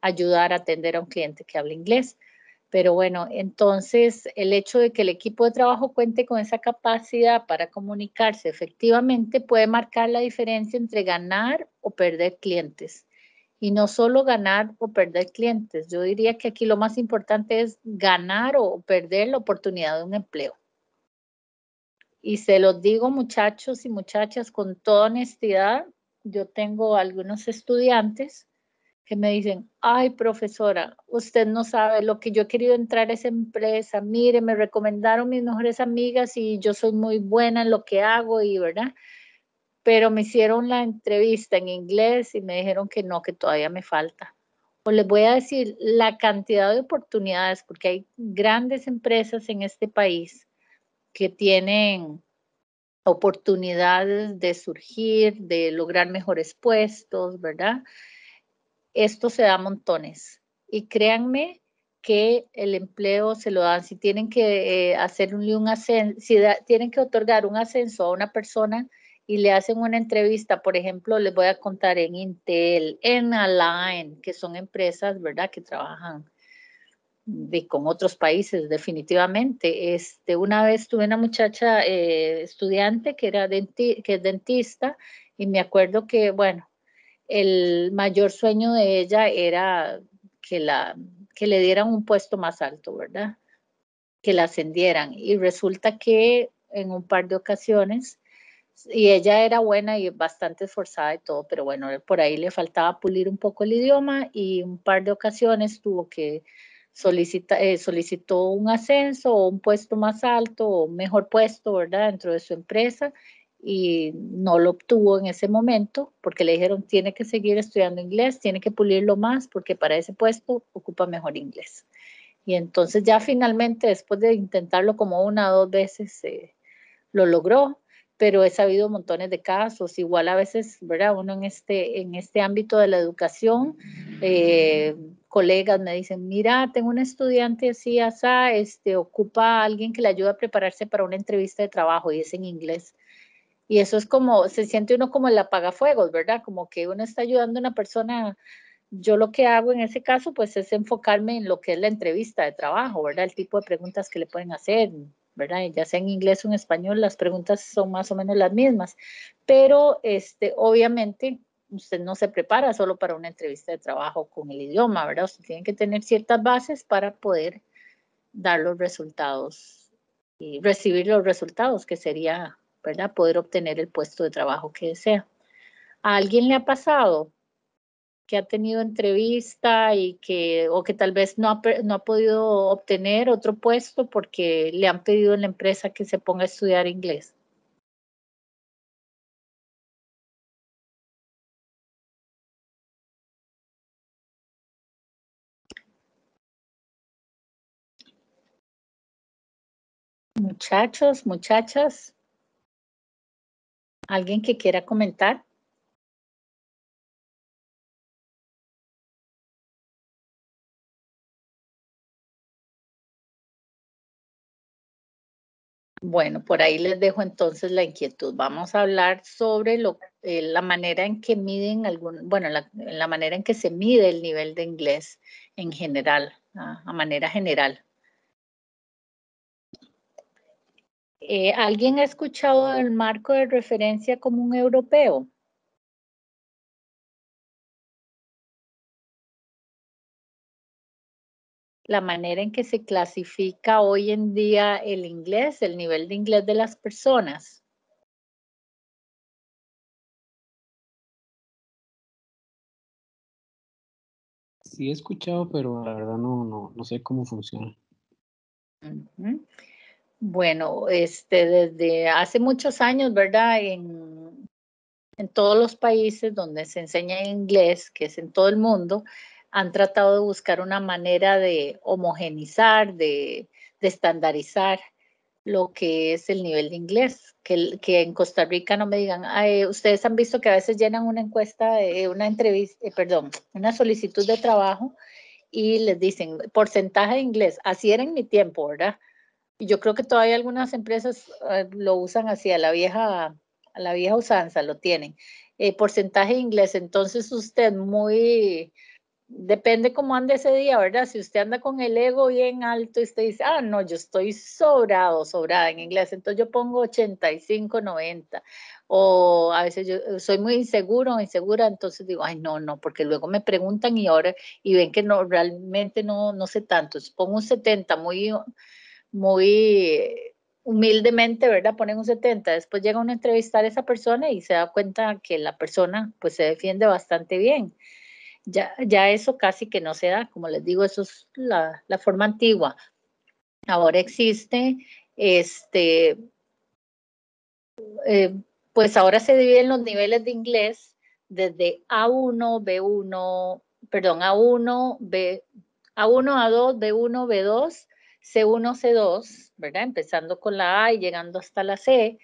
ayudar a atender a un cliente que habla inglés. Pero bueno, entonces el hecho de que el equipo de trabajo cuente con esa capacidad para comunicarse efectivamente puede marcar la diferencia entre ganar o perder clientes. Y no solo ganar o perder clientes, yo diría que aquí lo más importante es ganar o perder la oportunidad de un empleo. Y se los digo muchachos y muchachas con toda honestidad, yo tengo algunos estudiantes que me dicen, ay profesora, usted no sabe lo que yo he querido entrar a esa empresa, mire, me recomendaron mis mejores amigas y yo soy muy buena en lo que hago y, ¿verdad? Pero me hicieron la entrevista en inglés y me dijeron que no, que todavía me falta. O les voy a decir la cantidad de oportunidades, porque hay grandes empresas en este país que tienen oportunidades de surgir, de lograr mejores puestos, ¿verdad? esto se da montones. Y créanme que el empleo se lo dan. Si tienen que eh, hacer un, ascenso, si tienen que otorgar un ascenso a una persona y le hacen una entrevista, por ejemplo, les voy a contar en Intel, en Align, que son empresas, ¿verdad?, que trabajan con otros países, definitivamente. Este, una vez tuve una muchacha eh, estudiante que, era que es dentista y me acuerdo que, bueno, el mayor sueño de ella era que, le dieran un puesto más alto, ¿verdad? Que la ascendieran. Y resulta que en un par de ocasiones, y ella era buena y bastante esforzada y todo, pero bueno, por ahí le faltaba pulir un poco el idioma y un par de ocasiones tuvo que solicitar, eh, solicitó un ascenso o un puesto más alto o mejor puesto, ¿verdad? Dentro de su empresa y no lo obtuvo en ese momento porque le dijeron tiene que seguir estudiando inglés, tiene que pulirlo más porque para ese puesto ocupa mejor inglés. Y entonces ya finalmente, después de intentarlo como una o dos veces, eh, lo logró, pero he sabido montones de casos, igual a veces, ¿verdad? Uno en este, en este ámbito de la educación, eh, colegas me dicen, mira, tengo un estudiante así, este, ocupa a alguien que le ayuda a prepararse para una entrevista de trabajo y es en inglés y eso es como, se siente uno como el apagafuegos, ¿verdad? Como que uno está ayudando a una persona. Yo lo que hago en ese caso, pues es enfocarme en lo que es la entrevista de trabajo, ¿verdad? El tipo de preguntas que le pueden hacer, ¿verdad? Ya sea en inglés o en español, las preguntas son más o menos las mismas. Pero, este, obviamente, usted no se prepara solo para una entrevista de trabajo con el idioma, ¿verdad? Usted tiene que tener ciertas bases para poder dar los resultados y recibir los resultados, que sería ¿verdad? Poder obtener el puesto de trabajo que desea. ¿A alguien le ha pasado que ha tenido entrevista y que, o que tal vez no ha, no ha podido obtener otro puesto porque le han pedido en la empresa que se ponga a estudiar inglés? Muchachos, muchachas. ¿Alguien que quiera comentar? Bueno, por ahí les dejo entonces la inquietud. Vamos a hablar sobre lo, eh, la manera en que miden algún, bueno, la, manera en que se mide el nivel de inglés en general, ah, a manera general. Eh, ¿Alguien ha escuchado el marco de referencia común europeo? La manera en que se clasifica hoy en día el inglés, el nivel de inglés de las personas. Sí he escuchado, pero la verdad no, no, sé cómo funciona. Bueno, este, desde hace muchos años, ¿verdad? En, todos los países donde se enseña inglés, que es en todo el mundo, han tratado de buscar una manera de homogenizar, de, de estandarizar lo que es el nivel de inglés. Que, en Costa Rica no me digan, Ay, ustedes han visto que a veces llenan una encuesta, eh, una entrevista, eh, perdón, una solicitud de trabajo y les dicen porcentaje de inglés. Así era en mi tiempo, ¿verdad? yo creo que todavía algunas empresas eh, lo usan así, a la vieja, a la vieja usanza lo tienen. Eh, porcentaje inglés, entonces usted muy, depende cómo anda ese día, ¿verdad? Si usted anda con el ego bien alto y usted dice, ah, no, yo estoy sobrado, sobrada en inglés, entonces yo pongo 85, 90. O a veces yo eh, soy muy inseguro insegura, entonces digo, ay, no, no, porque luego me preguntan y ahora y ven que no, realmente no, no sé tanto. Pongo un 70, muy muy humildemente, ¿verdad? Ponen un 70, después llega uno a entrevistar a esa persona y se da cuenta que la persona pues se defiende bastante bien. Ya, ya eso casi que no se da, como les digo, eso es la, la forma antigua. Ahora existe, este, eh, pues ahora se dividen los niveles de inglés desde A1, B1, perdón, A1, B, A1, A2, B1, B2 C1, C2, ¿verdad? Empezando con la A y llegando hasta la C,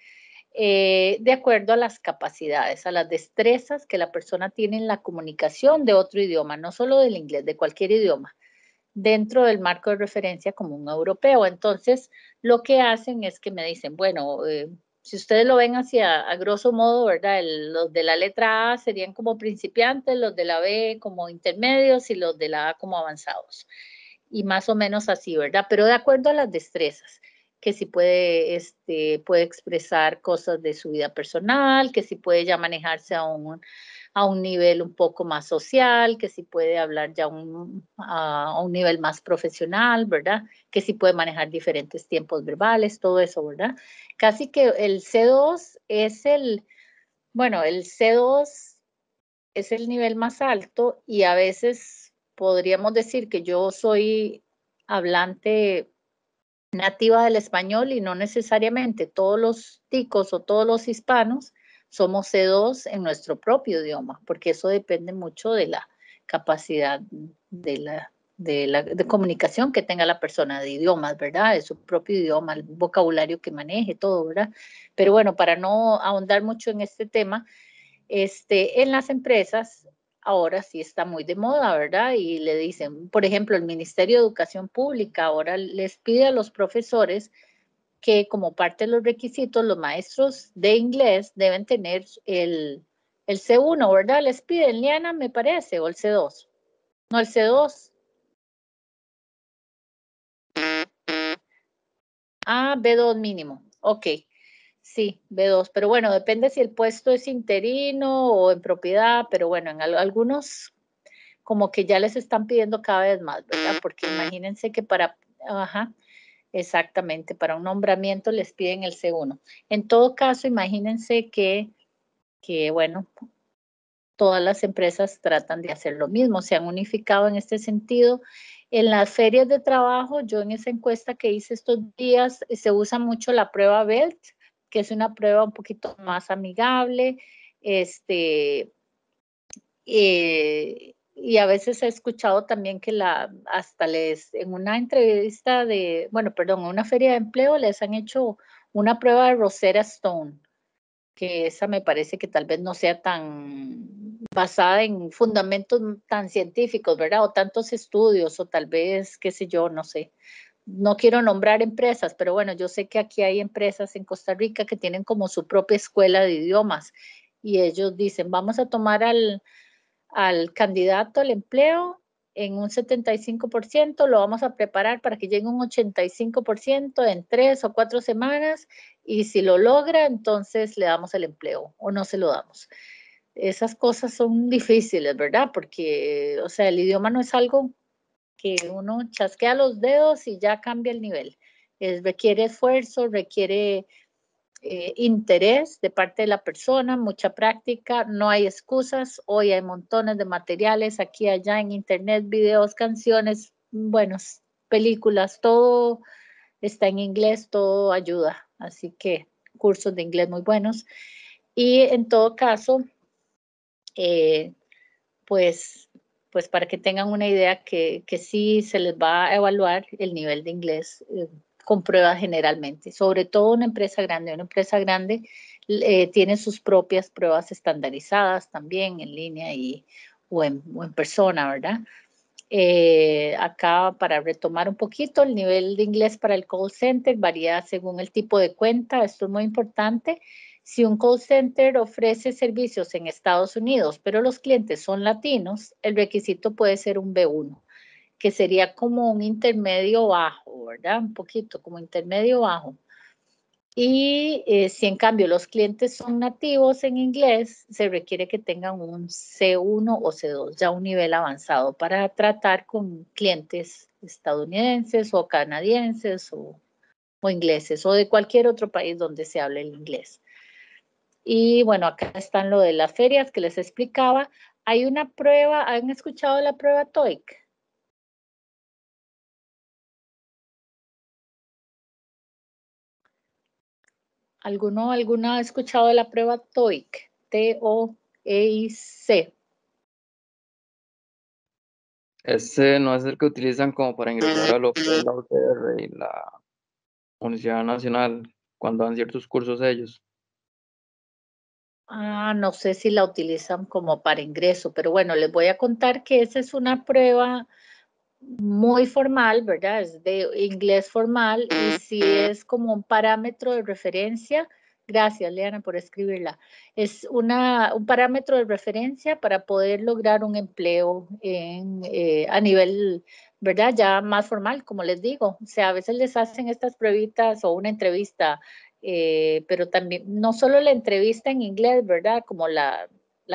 eh, de acuerdo a las capacidades, a las destrezas que la persona tiene en la comunicación de otro idioma, no solo del inglés, de cualquier idioma, dentro del marco de referencia común europeo. Entonces, lo que hacen es que me dicen, bueno, eh, si ustedes lo ven hacia a grosso modo, ¿verdad? los de la letra A serían como principiantes, los de la B como intermedios y los de la A como avanzados y más o menos así, ¿verdad? Pero de acuerdo a las destrezas, que si puede, este, puede expresar cosas de su vida personal, que si puede ya manejarse a un, a un nivel un poco más social, que si puede hablar ya un, a un nivel más profesional, ¿verdad? Que si puede manejar diferentes tiempos verbales, todo eso, ¿verdad? Casi que el C2 es el, bueno, el C2 es el nivel más alto y a veces podríamos decir que yo soy hablante nativa del español y no necesariamente todos los ticos o todos los hispanos somos C2 en nuestro propio idioma, porque eso depende mucho de la capacidad de la, de la comunicación que tenga la persona, de idiomas, ¿verdad? De su propio idioma, el vocabulario que maneje, todo, ¿verdad? Pero bueno, para no ahondar mucho en este tema, este, en las empresas ahora sí está muy de moda, ¿verdad? Y le dicen, por ejemplo, el Ministerio de Educación Pública ahora les pide a los profesores que como parte de los requisitos, los maestros de inglés deben tener el, el C1, ¿verdad? Les piden, Liana, e me parece, o el C2. No, el C2. Ah, B2 mínimo. Ok. Sí, B2, pero bueno, depende si el puesto es interino o en propiedad, pero bueno, en algunos como que ya les están pidiendo cada vez más, ¿verdad? Porque imagínense que para, ajá, exactamente, para un nombramiento les piden el C1. En todo caso, imagínense que, que bueno, todas las empresas tratan de hacer lo mismo, se han unificado en este sentido. En las ferias de trabajo, yo en esa encuesta que hice estos días, eh, se usa mucho la prueba BELT, que es una prueba un poquito más amigable, este, eh, y a veces he escuchado también que la, hasta les, en una entrevista de, bueno, perdón, en una feria de empleo les han hecho una prueba de Rosera Stone, que esa me parece que tal vez no sea tan basada en fundamentos tan científicos, ¿verdad? O tantos estudios, o tal vez, qué sé yo, no sé no quiero nombrar empresas, pero bueno, yo sé que aquí hay empresas en Costa Rica que tienen como su propia escuela de idiomas y ellos dicen, vamos a tomar al, candidato al empleo en un 75%, lo vamos a preparar para que llegue un 85% en tres o cuatro semanas y si lo logra, entonces le damos el empleo o no se lo damos. Esas cosas son difíciles, ¿verdad? Porque, o sea, el idioma no es algo que uno chasquea los dedos y ya cambia el nivel. Es, requiere esfuerzo, requiere eh, interés de parte de la persona, mucha práctica, no hay excusas, hoy hay montones de materiales aquí, allá en internet, videos, canciones, buenos, películas, todo está en inglés, todo ayuda, así que cursos de inglés muy buenos. Y en todo caso, eh, pues pues para que tengan una idea que, que sí se les va a evaluar el nivel de inglés eh, con pruebas generalmente, sobre todo una empresa grande. Una empresa grande eh, tiene sus propias pruebas estandarizadas también en línea y, o, en, persona, ¿verdad? Eh, acá, para retomar un poquito, el nivel de inglés para el call center varía según el tipo de cuenta, esto es muy importante. Si un call center ofrece servicios en Estados Unidos, pero los clientes son latinos, el requisito puede ser un B1, que sería como un intermedio bajo, ¿verdad? Un poquito como intermedio bajo. Y eh, si en cambio los clientes son nativos en inglés, se requiere que tengan un C1 o C2, ya un nivel avanzado para tratar con clientes estadounidenses o canadienses o ingleses o de cualquier otro país donde se hable el inglés. Y bueno, acá están lo de las ferias que les explicaba. Hay una prueba, ¿han escuchado la prueba TOIC? ¿Alguno, alguna ha escuchado la prueba TOIC? T-O-E-I-C. E Ese no es el que utilizan como para ingresar a la UTR y la Universidad Nacional cuando dan ciertos cursos ellos. Ah, no sé si la utilizan como para ingreso, pero bueno, les voy a contar que esa es una prueba muy formal, ¿verdad? Es de inglés formal y si es como un parámetro de referencia, gracias Leana por escribirla, es una, un parámetro de referencia para poder lograr un empleo en, eh, a nivel, ¿verdad? Ya más formal, como les digo. O sea, a veces les hacen estas pruebitas o una entrevista eh, pero también no solo la entrevista en inglés, ¿verdad? Como la,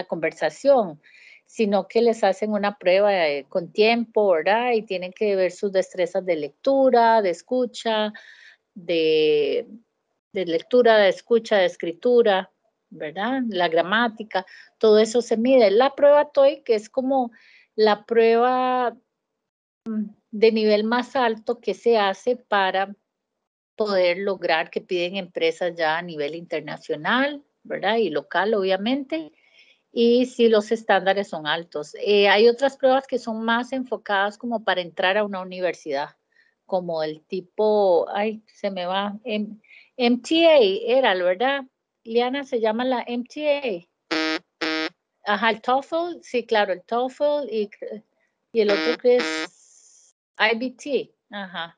conversación, sino que les hacen una prueba eh, con tiempo, ¿verdad? Y tienen que ver sus destrezas de lectura, de escucha, de, lectura, de escucha, de escritura, ¿verdad? La gramática, todo eso se mide. La prueba TOEIC que es como la prueba mm, de nivel más alto que se hace para poder lograr que piden empresas ya a nivel internacional, ¿verdad? Y local, obviamente. Y si los estándares son altos. Eh, hay otras pruebas que son más enfocadas como para entrar a una universidad, como el tipo, ay, se me va, MTA era, ¿verdad? Liana, se llama la MTA. Ajá, el TOEFL, sí, claro, el TOEFL y, y el otro que es IBT. Ajá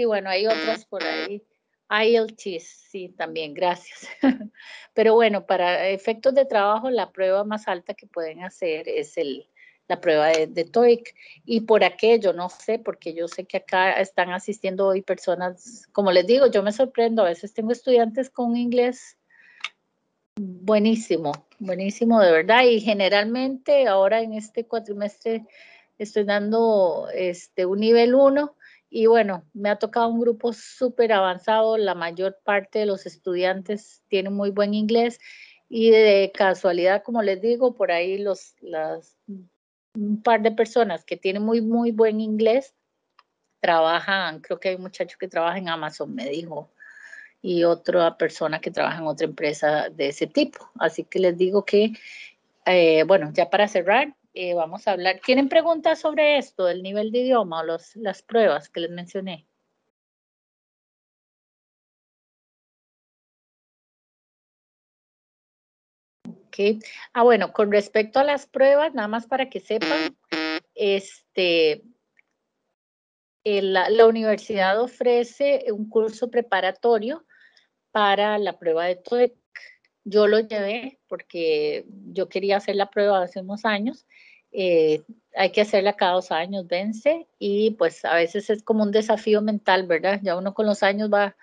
y bueno, hay otras por ahí. IELTS, sí, también, gracias. Pero bueno, para efectos de trabajo, la prueba más alta que pueden hacer es el, la prueba de, de, TOEIC. Y por aquello, no sé, porque yo sé que acá están asistiendo hoy personas, como les digo, yo me sorprendo, a veces tengo estudiantes con inglés buenísimo, buenísimo de verdad. Y generalmente ahora en este cuatrimestre estoy dando este, un nivel 1 y bueno, me ha tocado un grupo súper avanzado, la mayor parte de los estudiantes tienen muy buen inglés y de casualidad, como les digo, por ahí los, un par de personas que tienen muy, muy buen inglés trabajan, creo que hay muchachos que trabaja en Amazon, me dijo, y otra persona que trabaja en otra empresa de ese tipo. Así que les digo que, eh, bueno, ya para cerrar, eh, vamos a hablar. ¿Tienen preguntas sobre esto, el nivel de idioma o las pruebas que les mencioné? Ah, bueno, con respecto a las pruebas, nada más para que sepan, este, eh, la, universidad ofrece un curso preparatorio para la prueba de TOEIC yo lo llevé porque yo quería hacer la prueba hace unos años. Eh, hay que hacerla cada dos años, vence, y pues a veces es como un desafío mental, ¿verdad? Ya uno con los años va,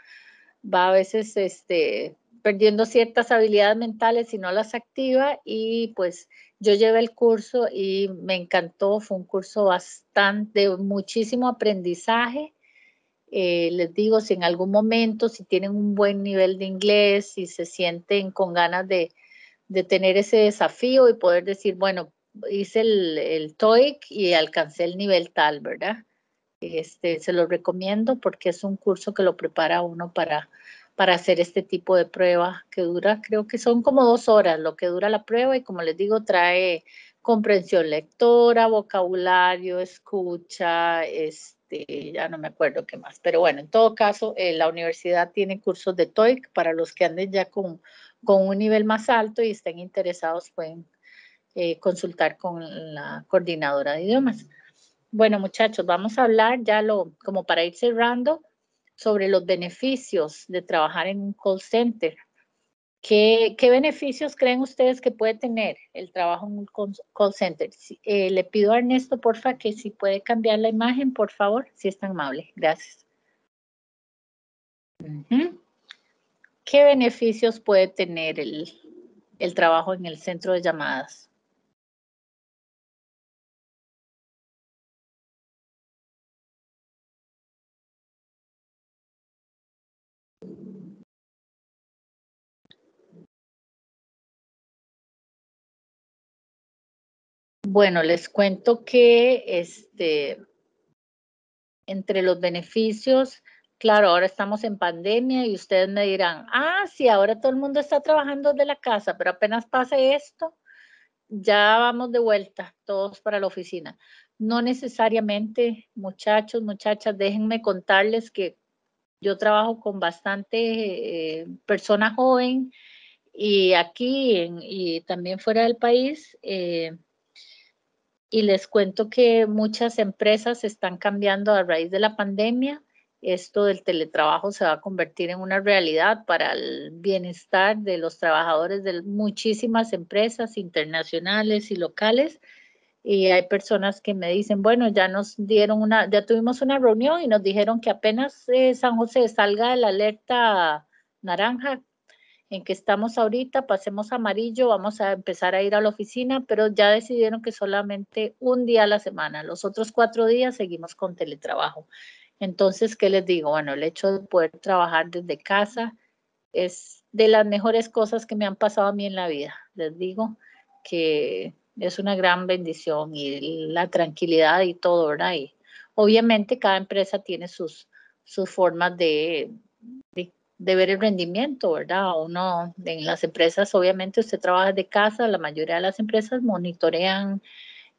va a veces este, perdiendo ciertas habilidades mentales si no las activa, y pues yo llevé el curso y me encantó, fue un curso bastante, muchísimo aprendizaje, eh, les digo, si en algún momento, si tienen un buen nivel de inglés, si se sienten con ganas de, tener ese desafío y poder decir, bueno, hice el, el, TOEIC y alcancé el nivel tal, ¿verdad? Este, se lo recomiendo porque es un curso que lo prepara uno para, para hacer este tipo de pruebas que dura, creo que son como dos horas lo que dura la prueba y como les digo, trae comprensión lectora, vocabulario, escucha, este este, ya no me acuerdo qué más, pero bueno, en todo caso, eh, la universidad tiene cursos de TOEIC para los que anden ya con, con un nivel más alto y estén interesados, pueden eh, consultar con la coordinadora de idiomas. Bueno, muchachos, vamos a hablar ya lo, como para ir cerrando, sobre los beneficios de trabajar en un call center. ¿Qué, beneficios creen ustedes que puede tener el trabajo en un call center? Eh, le pido a Ernesto, porfa, que si puede cambiar la imagen, por favor, si es tan amable. Gracias. ¿Qué beneficios puede tener el, el trabajo en el centro de llamadas? Bueno, les cuento que este, entre los beneficios, claro, ahora estamos en pandemia y ustedes me dirán, ah, sí, ahora todo el mundo está trabajando desde la casa, pero apenas pase esto, ya vamos de vuelta todos para la oficina. No necesariamente, muchachos, muchachas, déjenme contarles que yo trabajo con bastante personas eh, persona joven y aquí y también fuera del país. Eh, y les cuento que muchas empresas están cambiando a raíz de la pandemia. Esto del teletrabajo se va a convertir en una realidad para el bienestar de los trabajadores de muchísimas empresas internacionales y locales. Y hay personas que me dicen, bueno, ya nos dieron una, ya tuvimos una reunión y nos dijeron que apenas eh, San José salga de la alerta naranja, que estamos ahorita, pasemos amarillo, vamos a empezar a ir a la oficina, pero ya decidieron que solamente un día a la semana, los otros cuatro días seguimos con teletrabajo. Entonces, ¿qué les digo? Bueno, el hecho de poder trabajar desde casa es de las mejores cosas que me han pasado a mí en la vida. Les digo que es una gran bendición y la tranquilidad y todo, ¿verdad? Y obviamente cada empresa tiene sus, sus formas de de ver el rendimiento, ¿verdad? Uno en las empresas, obviamente usted trabaja de casa, la mayoría de las empresas monitorean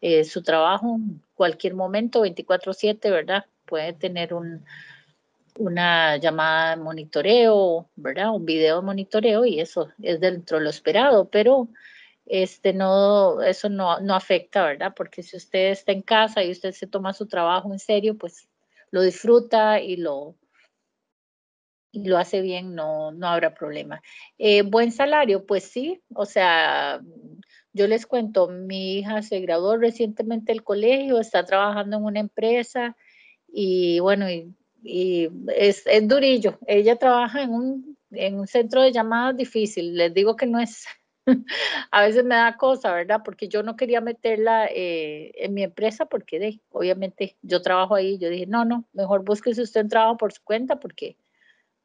eh, su trabajo en cualquier momento, 24/7, ¿verdad? Puede tener un, una llamada de monitoreo, ¿verdad? Un video de monitoreo y eso es dentro de lo esperado, pero este no eso no, no afecta, ¿verdad? Porque si usted está en casa y usted se toma su trabajo en serio, pues lo disfruta y lo, y lo hace bien, no, no habrá problema. Eh, buen salario, pues sí, o sea, yo les cuento, mi hija se graduó recientemente del colegio, está trabajando en una empresa y bueno, y, es, es, durillo. Ella trabaja en un, en un centro de llamadas difícil, les digo que no es, a veces me da cosa, ¿verdad? Porque yo no quería meterla eh, en mi empresa porque de, obviamente yo trabajo ahí, yo dije, no, no, mejor búsquese usted un trabajo por su cuenta porque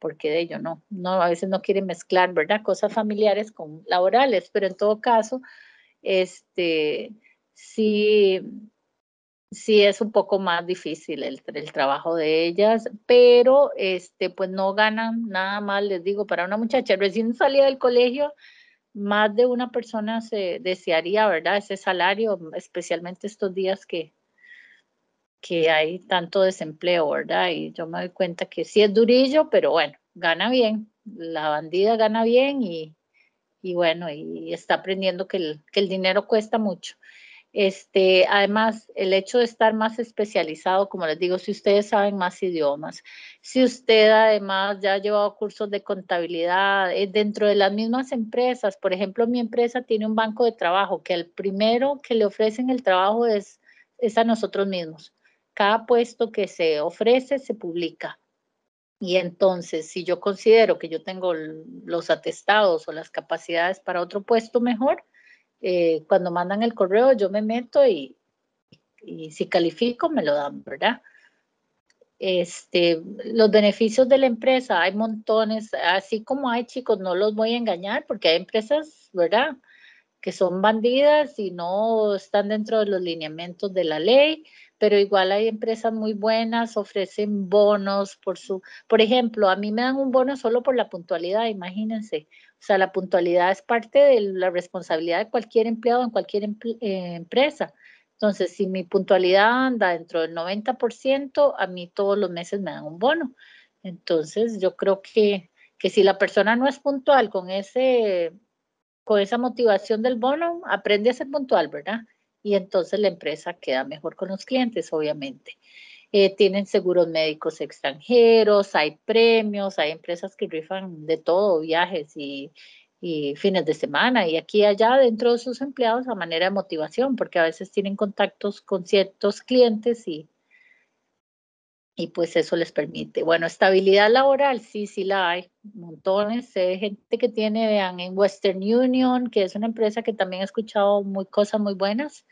porque de ello no, no, a veces no quieren mezclar, ¿verdad? Cosas familiares con laborales, pero en todo caso, este, sí, sí es un poco más difícil el, el, trabajo de ellas, pero este, pues no ganan nada más, les digo, para una muchacha recién salida del colegio, más de una persona se desearía, ¿verdad? Ese salario, especialmente estos días que, que hay tanto desempleo, ¿verdad? Y yo me doy cuenta que sí es durillo, pero bueno, gana bien, la bandida gana bien y, bueno, y está aprendiendo que el, dinero cuesta mucho. Este, además, el hecho de estar más especializado, como les digo, si ustedes saben más idiomas, si usted además ya ha llevado cursos de contabilidad eh, dentro de las mismas empresas, por ejemplo, mi empresa tiene un banco de trabajo que el primero que le ofrecen el trabajo es, es a nosotros mismos. Cada puesto que se ofrece se publica. Y entonces, si yo considero que yo tengo los atestados o las capacidades para otro puesto mejor, eh, cuando mandan el correo yo me meto y, si califico me lo dan, ¿verdad? Este, los beneficios de la empresa, hay montones, así como hay chicos, no los voy a engañar porque hay empresas, ¿verdad? Que son bandidas y no están dentro de los lineamientos de la ley pero igual hay empresas muy buenas, ofrecen bonos por su, por ejemplo, a mí me dan un bono solo por la puntualidad, imagínense. O sea, la puntualidad es parte de la responsabilidad de cualquier empleado en cualquier em, eh, empresa. Entonces, si mi puntualidad anda dentro del 90%, a mí todos los meses me dan un bono. Entonces, yo creo que, que si la persona no es puntual con ese con esa motivación del bono, aprende a ser puntual, ¿verdad? y entonces la empresa queda mejor con los clientes, obviamente. Eh, tienen seguros médicos extranjeros, hay premios, hay empresas que rifan de todo, viajes y, y fines de semana y aquí y allá dentro de sus empleados a manera de motivación, porque a veces tienen contactos con ciertos clientes y, y pues eso les permite. Bueno, estabilidad laboral, sí, sí la hay, montones. Hay gente que tiene, vean, en Western Union, que es una empresa que también he escuchado muy, cosas muy buenas.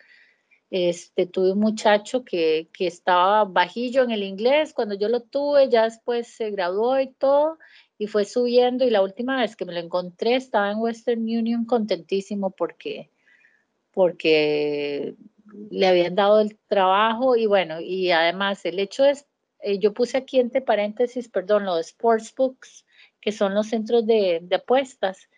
Este, tuve un muchacho que, que, estaba bajillo en el inglés, cuando yo lo tuve, ya después se graduó y todo, y fue subiendo, y la última vez que me lo encontré estaba en Western Union contentísimo porque, porque le habían dado el trabajo y bueno, y además el hecho es eh, yo puse aquí entre paréntesis, perdón, los sportsbooks, que son los centros de, apuestas.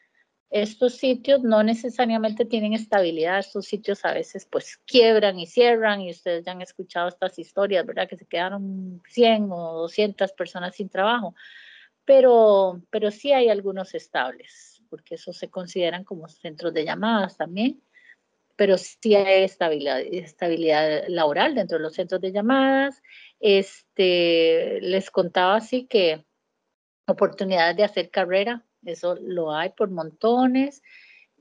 Estos sitios no necesariamente tienen estabilidad, estos sitios a veces pues quiebran y cierran y ustedes ya han escuchado estas historias, ¿verdad? Que se quedaron 100 o 200 personas sin trabajo, pero, pero sí hay algunos estables, porque esos se consideran como centros de llamadas también pero sí hay estabilidad, estabilidad, laboral dentro de los centros de llamadas este, les contaba así que oportunidades de hacer carrera, eso lo hay por montones.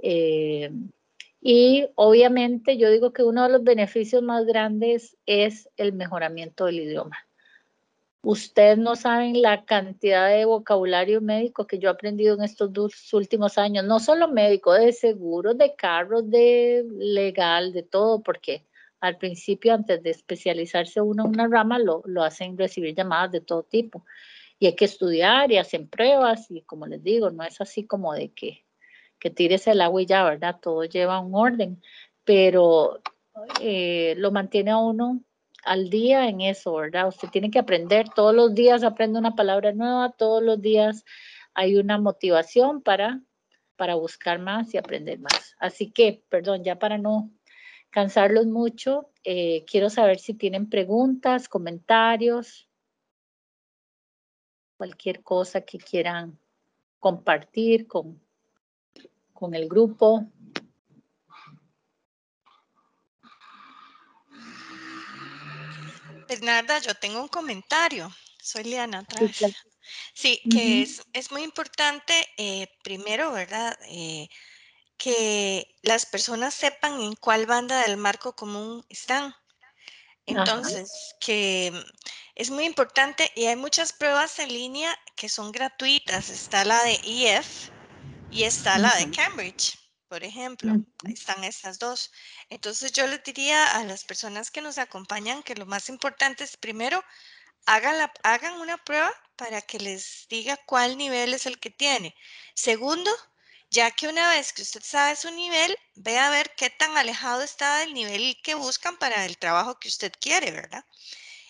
Eh, y obviamente yo digo que uno de los beneficios más grandes es el mejoramiento del idioma. Ustedes no saben la cantidad de vocabulario médico que yo he aprendido en estos dos últimos años, no solo médico, de seguros, de carros, de legal, de todo, porque al principio, antes de especializarse uno en una rama, lo, hacen recibir llamadas de todo tipo. Y hay que estudiar y hacen pruebas y como les digo, no es así como de que, que tires el agua y ya, ¿verdad? Todo lleva un orden, pero eh, lo mantiene a uno al día en eso, ¿verdad? Usted tiene que aprender, todos los días aprende una palabra nueva, todos los días hay una motivación para, para buscar más y aprender más. Así que, perdón, ya para no cansarlos mucho. Eh, quiero saber si tienen preguntas, comentarios, cualquier cosa que quieran compartir con, con el grupo. Bernarda, pues yo tengo un comentario. Soy Liana Sí, que es, muy importante, eh, primero, ¿verdad? Eh, que las personas sepan en cuál banda del marco común están. Entonces, que mm, es muy importante y hay muchas pruebas en línea que son gratuitas. Está la de EF y está la de Cambridge, por ejemplo. están estas dos. Entonces, yo les diría a las personas que nos acompañan que lo más importante es primero Hagan, hagan, una prueba para que les diga cuál nivel es el que tiene. Segundo, ya que una vez que usted sabe su nivel, ve a ver qué tan alejado está del nivel que buscan para el trabajo que usted quiere, ¿verdad?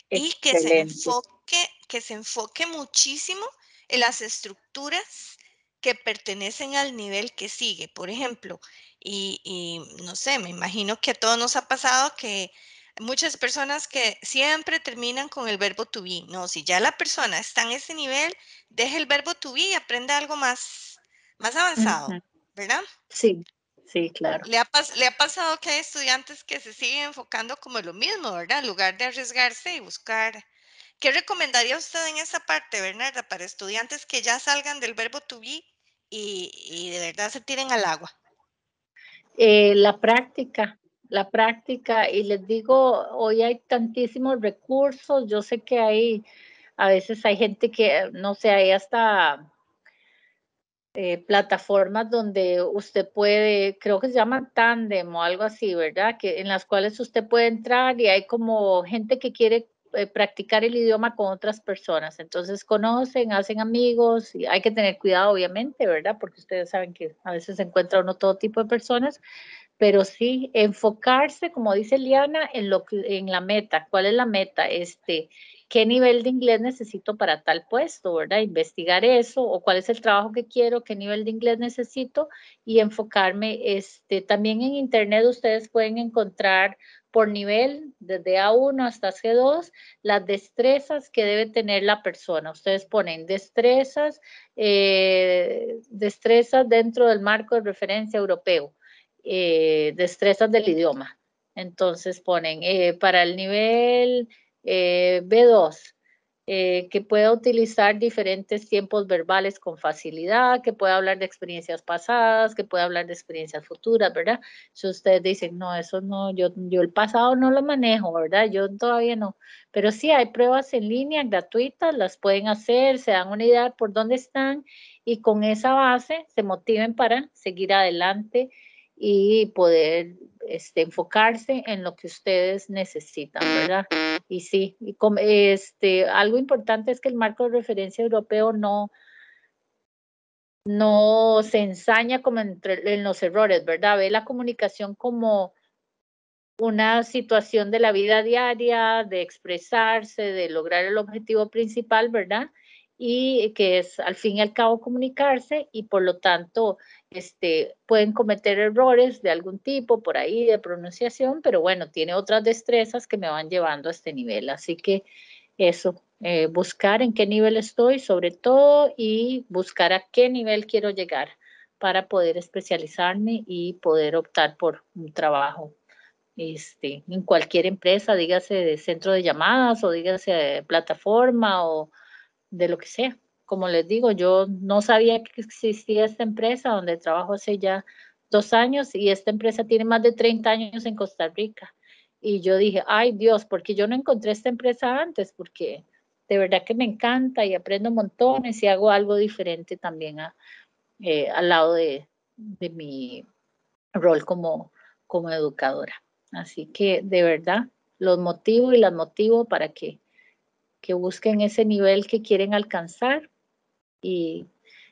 Y que se enfoque, que se enfoque muchísimo en las estructuras que pertenecen al nivel que sigue. Por ejemplo, y, y, no sé, me imagino que a todos nos ha pasado que muchas personas que siempre terminan con el verbo to be. No, si ya la persona está en ese nivel, deje el verbo to be y aprenda algo más más avanzado, ¿verdad? Sí, sí, claro. Le ha, pasado que hay estudiantes que se siguen enfocando como lo mismo, ¿verdad? En lugar de arriesgarse y buscar. ¿Qué recomendaría usted en esa parte, Bernarda, para estudiantes que ya salgan del verbo to be y, y de verdad se tiren al agua? Eh, la práctica, la práctica y les digo, hoy hay tantísimos recursos, yo sé que hay, a veces hay gente que, no sé, hay hasta eh, plataformas donde usted puede, creo que se llama Tandem o algo así, ¿verdad? Que, en las cuales usted puede entrar y hay como gente que quiere eh, practicar el idioma con otras personas. Entonces conocen, hacen amigos y hay que tener cuidado, obviamente, ¿verdad? Porque ustedes saben que a veces se encuentra uno todo tipo de personas, pero sí enfocarse, como dice Liana, en, lo, en la meta. ¿Cuál es la meta? Este, qué nivel de inglés necesito para tal puesto, ¿verdad? Investigar eso o cuál es el trabajo que quiero, qué nivel de inglés necesito y enfocarme. Este, también en Internet ustedes pueden encontrar por nivel, desde A1 hasta C2, las destrezas que debe tener la persona. Ustedes ponen destrezas, eh, destrezas dentro del marco de referencia europeo, eh, destrezas del idioma. Entonces ponen eh, para el nivel eh, B2, eh, que pueda utilizar diferentes tiempos verbales con facilidad, que pueda hablar de experiencias pasadas, que pueda hablar de experiencias futuras, ¿verdad? Si ustedes dicen, no, eso no, yo, yo el pasado no lo manejo, ¿verdad? Yo todavía no. Pero sí hay pruebas en línea gratuitas, las pueden hacer, se dan una idea por dónde están y con esa base se motiven para seguir adelante y poder este, enfocarse en lo que ustedes necesitan, ¿verdad? Y sí, y este, algo importante es que el marco de referencia europeo no, no se ensaña como entre, en los errores, ¿verdad? Ve la comunicación como una situación de la vida diaria, de expresarse, de lograr el objetivo principal, ¿verdad? y que es al fin y al cabo comunicarse y por lo tanto este, pueden cometer errores de algún tipo por ahí de pronunciación, pero bueno, tiene otras destrezas que me van llevando a este nivel. Así que eso, eh, buscar en qué nivel estoy sobre todo y buscar a qué nivel quiero llegar para poder especializarme y poder optar por un trabajo este, en cualquier empresa, dígase de centro de llamadas o dígase de plataforma o de lo que sea. Como les digo, yo no sabía que existía esta empresa donde trabajo hace ya dos años y esta empresa tiene más de 30 años en Costa Rica. Y yo dije, ay Dios, porque yo no encontré esta empresa antes, porque de verdad que me encanta y aprendo montones y hago algo diferente también eh, al lado de, mi rol como, como educadora. Así que de verdad los motivo y las motivo para que que busquen ese nivel que quieren alcanzar y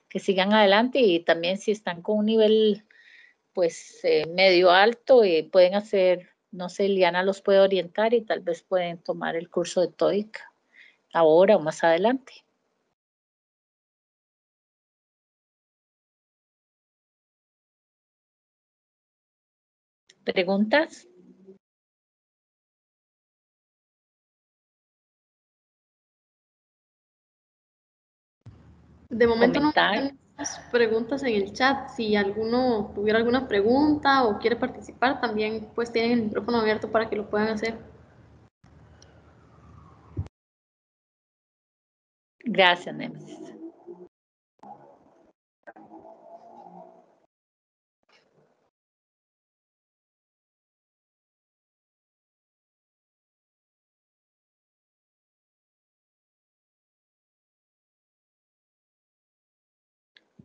que sigan adelante y también si están con un nivel pues eh, medio alto y pueden hacer, no sé, Liana los puede orientar y tal vez pueden tomar el curso de TOEIC ahora o más adelante. ¿Preguntas? De momento no tenemos preguntas en el chat. Si alguno tuviera alguna pregunta o quiere participar, también pues tienen el micrófono abierto para que lo puedan hacer. Gracias, Nemesis.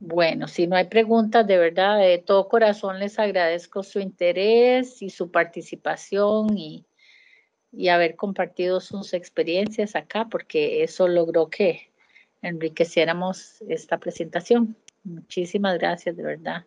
Bueno, si no hay preguntas, de verdad, de todo corazón les agradezco su interés y su participación y, haber compartido sus experiencias acá, porque eso logró que enriqueciéramos esta presentación. Muchísimas gracias, de verdad.